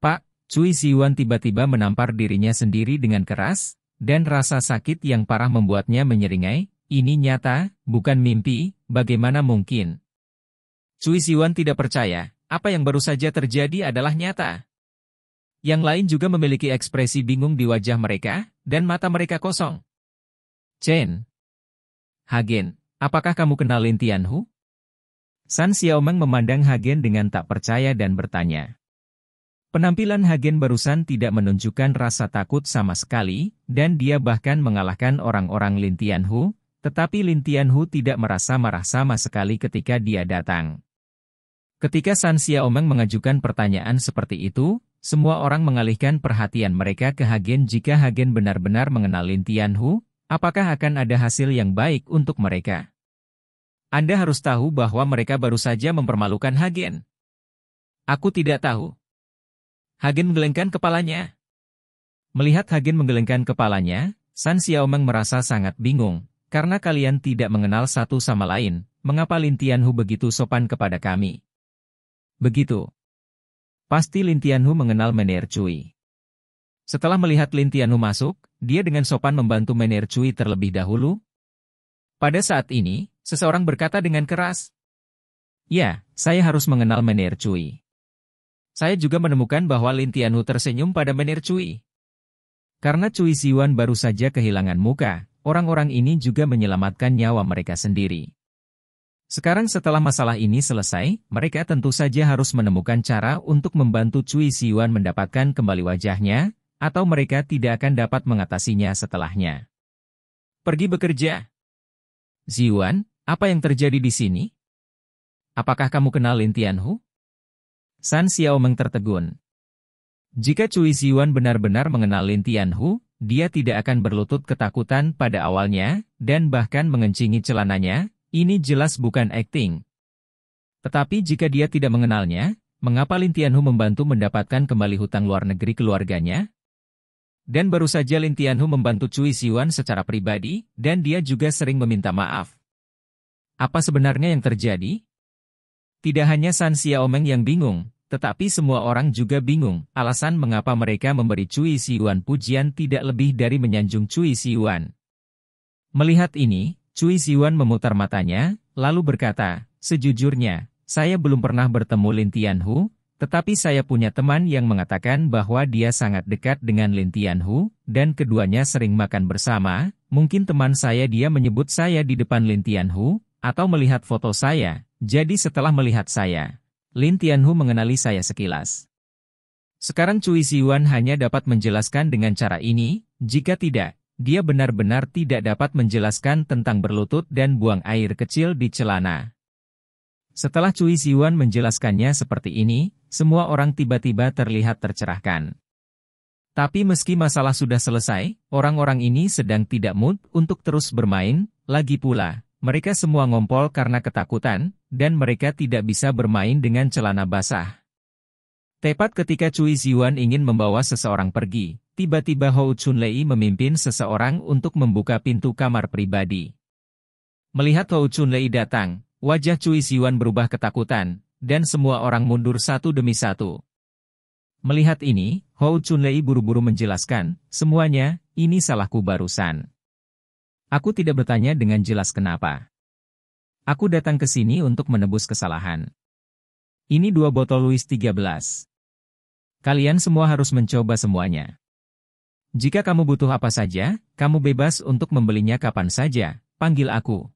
Pak, Cui Siwan tiba-tiba menampar dirinya sendiri dengan keras, dan rasa sakit yang parah membuatnya menyeringai, ini nyata, bukan mimpi, bagaimana mungkin? Cui Siwan tidak percaya, apa yang baru saja terjadi adalah nyata. Yang lain juga memiliki ekspresi bingung di wajah mereka, dan mata mereka kosong. Chen. Hagen, apakah kamu kenal Lin Tianhu? San Xiaomeng memandang Hagen dengan tak percaya dan bertanya. Penampilan Hagen barusan tidak menunjukkan rasa takut sama sekali, dan dia bahkan mengalahkan orang-orang Lin Tianhu, tetapi Lin Tianhu tidak merasa marah sama sekali ketika dia datang. Ketika San Xiaomeng mengajukan pertanyaan seperti itu, semua orang mengalihkan perhatian mereka ke Hagen jika Hagen benar-benar mengenal Lin Tianhu, apakah akan ada hasil yang baik untuk mereka? Anda harus tahu bahwa mereka baru saja mempermalukan Hagen. Aku tidak tahu. Hagen menggelengkan kepalanya. Melihat Hagen menggelengkan kepalanya, San Xiaomeng merasa sangat bingung, karena kalian tidak mengenal satu sama lain, mengapa Lin Tianhu begitu sopan kepada kami? Begitu. Pasti Lin Tianhu mengenal Mener Cui. Setelah melihat Lin Tianhu masuk, dia dengan sopan membantu Mener Cui terlebih dahulu. Pada saat ini, seseorang berkata dengan keras, Ya, saya harus mengenal Mener Cui. Saya juga menemukan bahwa Lin Tianhu tersenyum pada Mener Cui. Karena Cui Siwan baru saja kehilangan muka, orang-orang ini juga menyelamatkan nyawa mereka sendiri. Sekarang setelah masalah ini selesai, mereka tentu saja harus menemukan cara untuk membantu Cui Siwan mendapatkan kembali wajahnya, atau mereka tidak akan dapat mengatasinya setelahnya. Pergi bekerja. Ziwan, apa yang terjadi di sini? Apakah kamu kenal Lin Tianhu? San Xiaomeng tertegun. Jika Cui Ziwan benar-benar mengenal Lin Tianhu, dia tidak akan berlutut ketakutan pada awalnya, dan bahkan mengencingi celananya, ini jelas bukan akting. Tetapi jika dia tidak mengenalnya, mengapa Lin Tianhu membantu mendapatkan kembali hutang luar negeri keluarganya? Dan baru saja Lin Tianhu membantu Cui Siwan secara pribadi, dan dia juga sering meminta maaf. Apa sebenarnya yang terjadi? Tidak hanya San Xiaomeng yang bingung, tetapi semua orang juga bingung alasan mengapa mereka memberi Cui Siwan pujian tidak lebih dari menyanjung Cui Siwan. Melihat ini, Cui Siwan memutar matanya, lalu berkata, Sejujurnya, saya belum pernah bertemu Lin Tianhu, tetapi saya punya teman yang mengatakan bahwa dia sangat dekat dengan Lin Tianhu, dan keduanya sering makan bersama, mungkin teman saya dia menyebut saya di depan Lin Tianhu, atau melihat foto saya, jadi setelah melihat saya, Lin Tianhu mengenali saya sekilas. Sekarang Cui Siwan hanya dapat menjelaskan dengan cara ini, jika tidak, dia benar-benar tidak dapat menjelaskan tentang berlutut dan buang air kecil di celana. Setelah Cui Siwan menjelaskannya seperti ini, semua orang tiba-tiba terlihat tercerahkan. Tapi meski masalah sudah selesai, orang-orang ini sedang tidak mood untuk terus bermain, lagi pula, mereka semua ngompol karena ketakutan, dan mereka tidak bisa bermain dengan celana basah. Tepat ketika Cui Ziwan ingin membawa seseorang pergi, tiba-tiba Hou Chunlei memimpin seseorang untuk membuka pintu kamar pribadi. Melihat Hou Chunlei datang, wajah Cui Ziwan berubah ketakutan, dan semua orang mundur satu demi satu. Melihat ini, Hou Chunlei buru-buru menjelaskan, semuanya, ini salahku barusan. Aku tidak bertanya dengan jelas kenapa. Aku datang ke sini untuk menebus kesalahan. Ini dua botol Louis 13. Kalian semua harus mencoba semuanya. Jika kamu butuh apa saja, kamu bebas untuk membelinya kapan saja, panggil aku.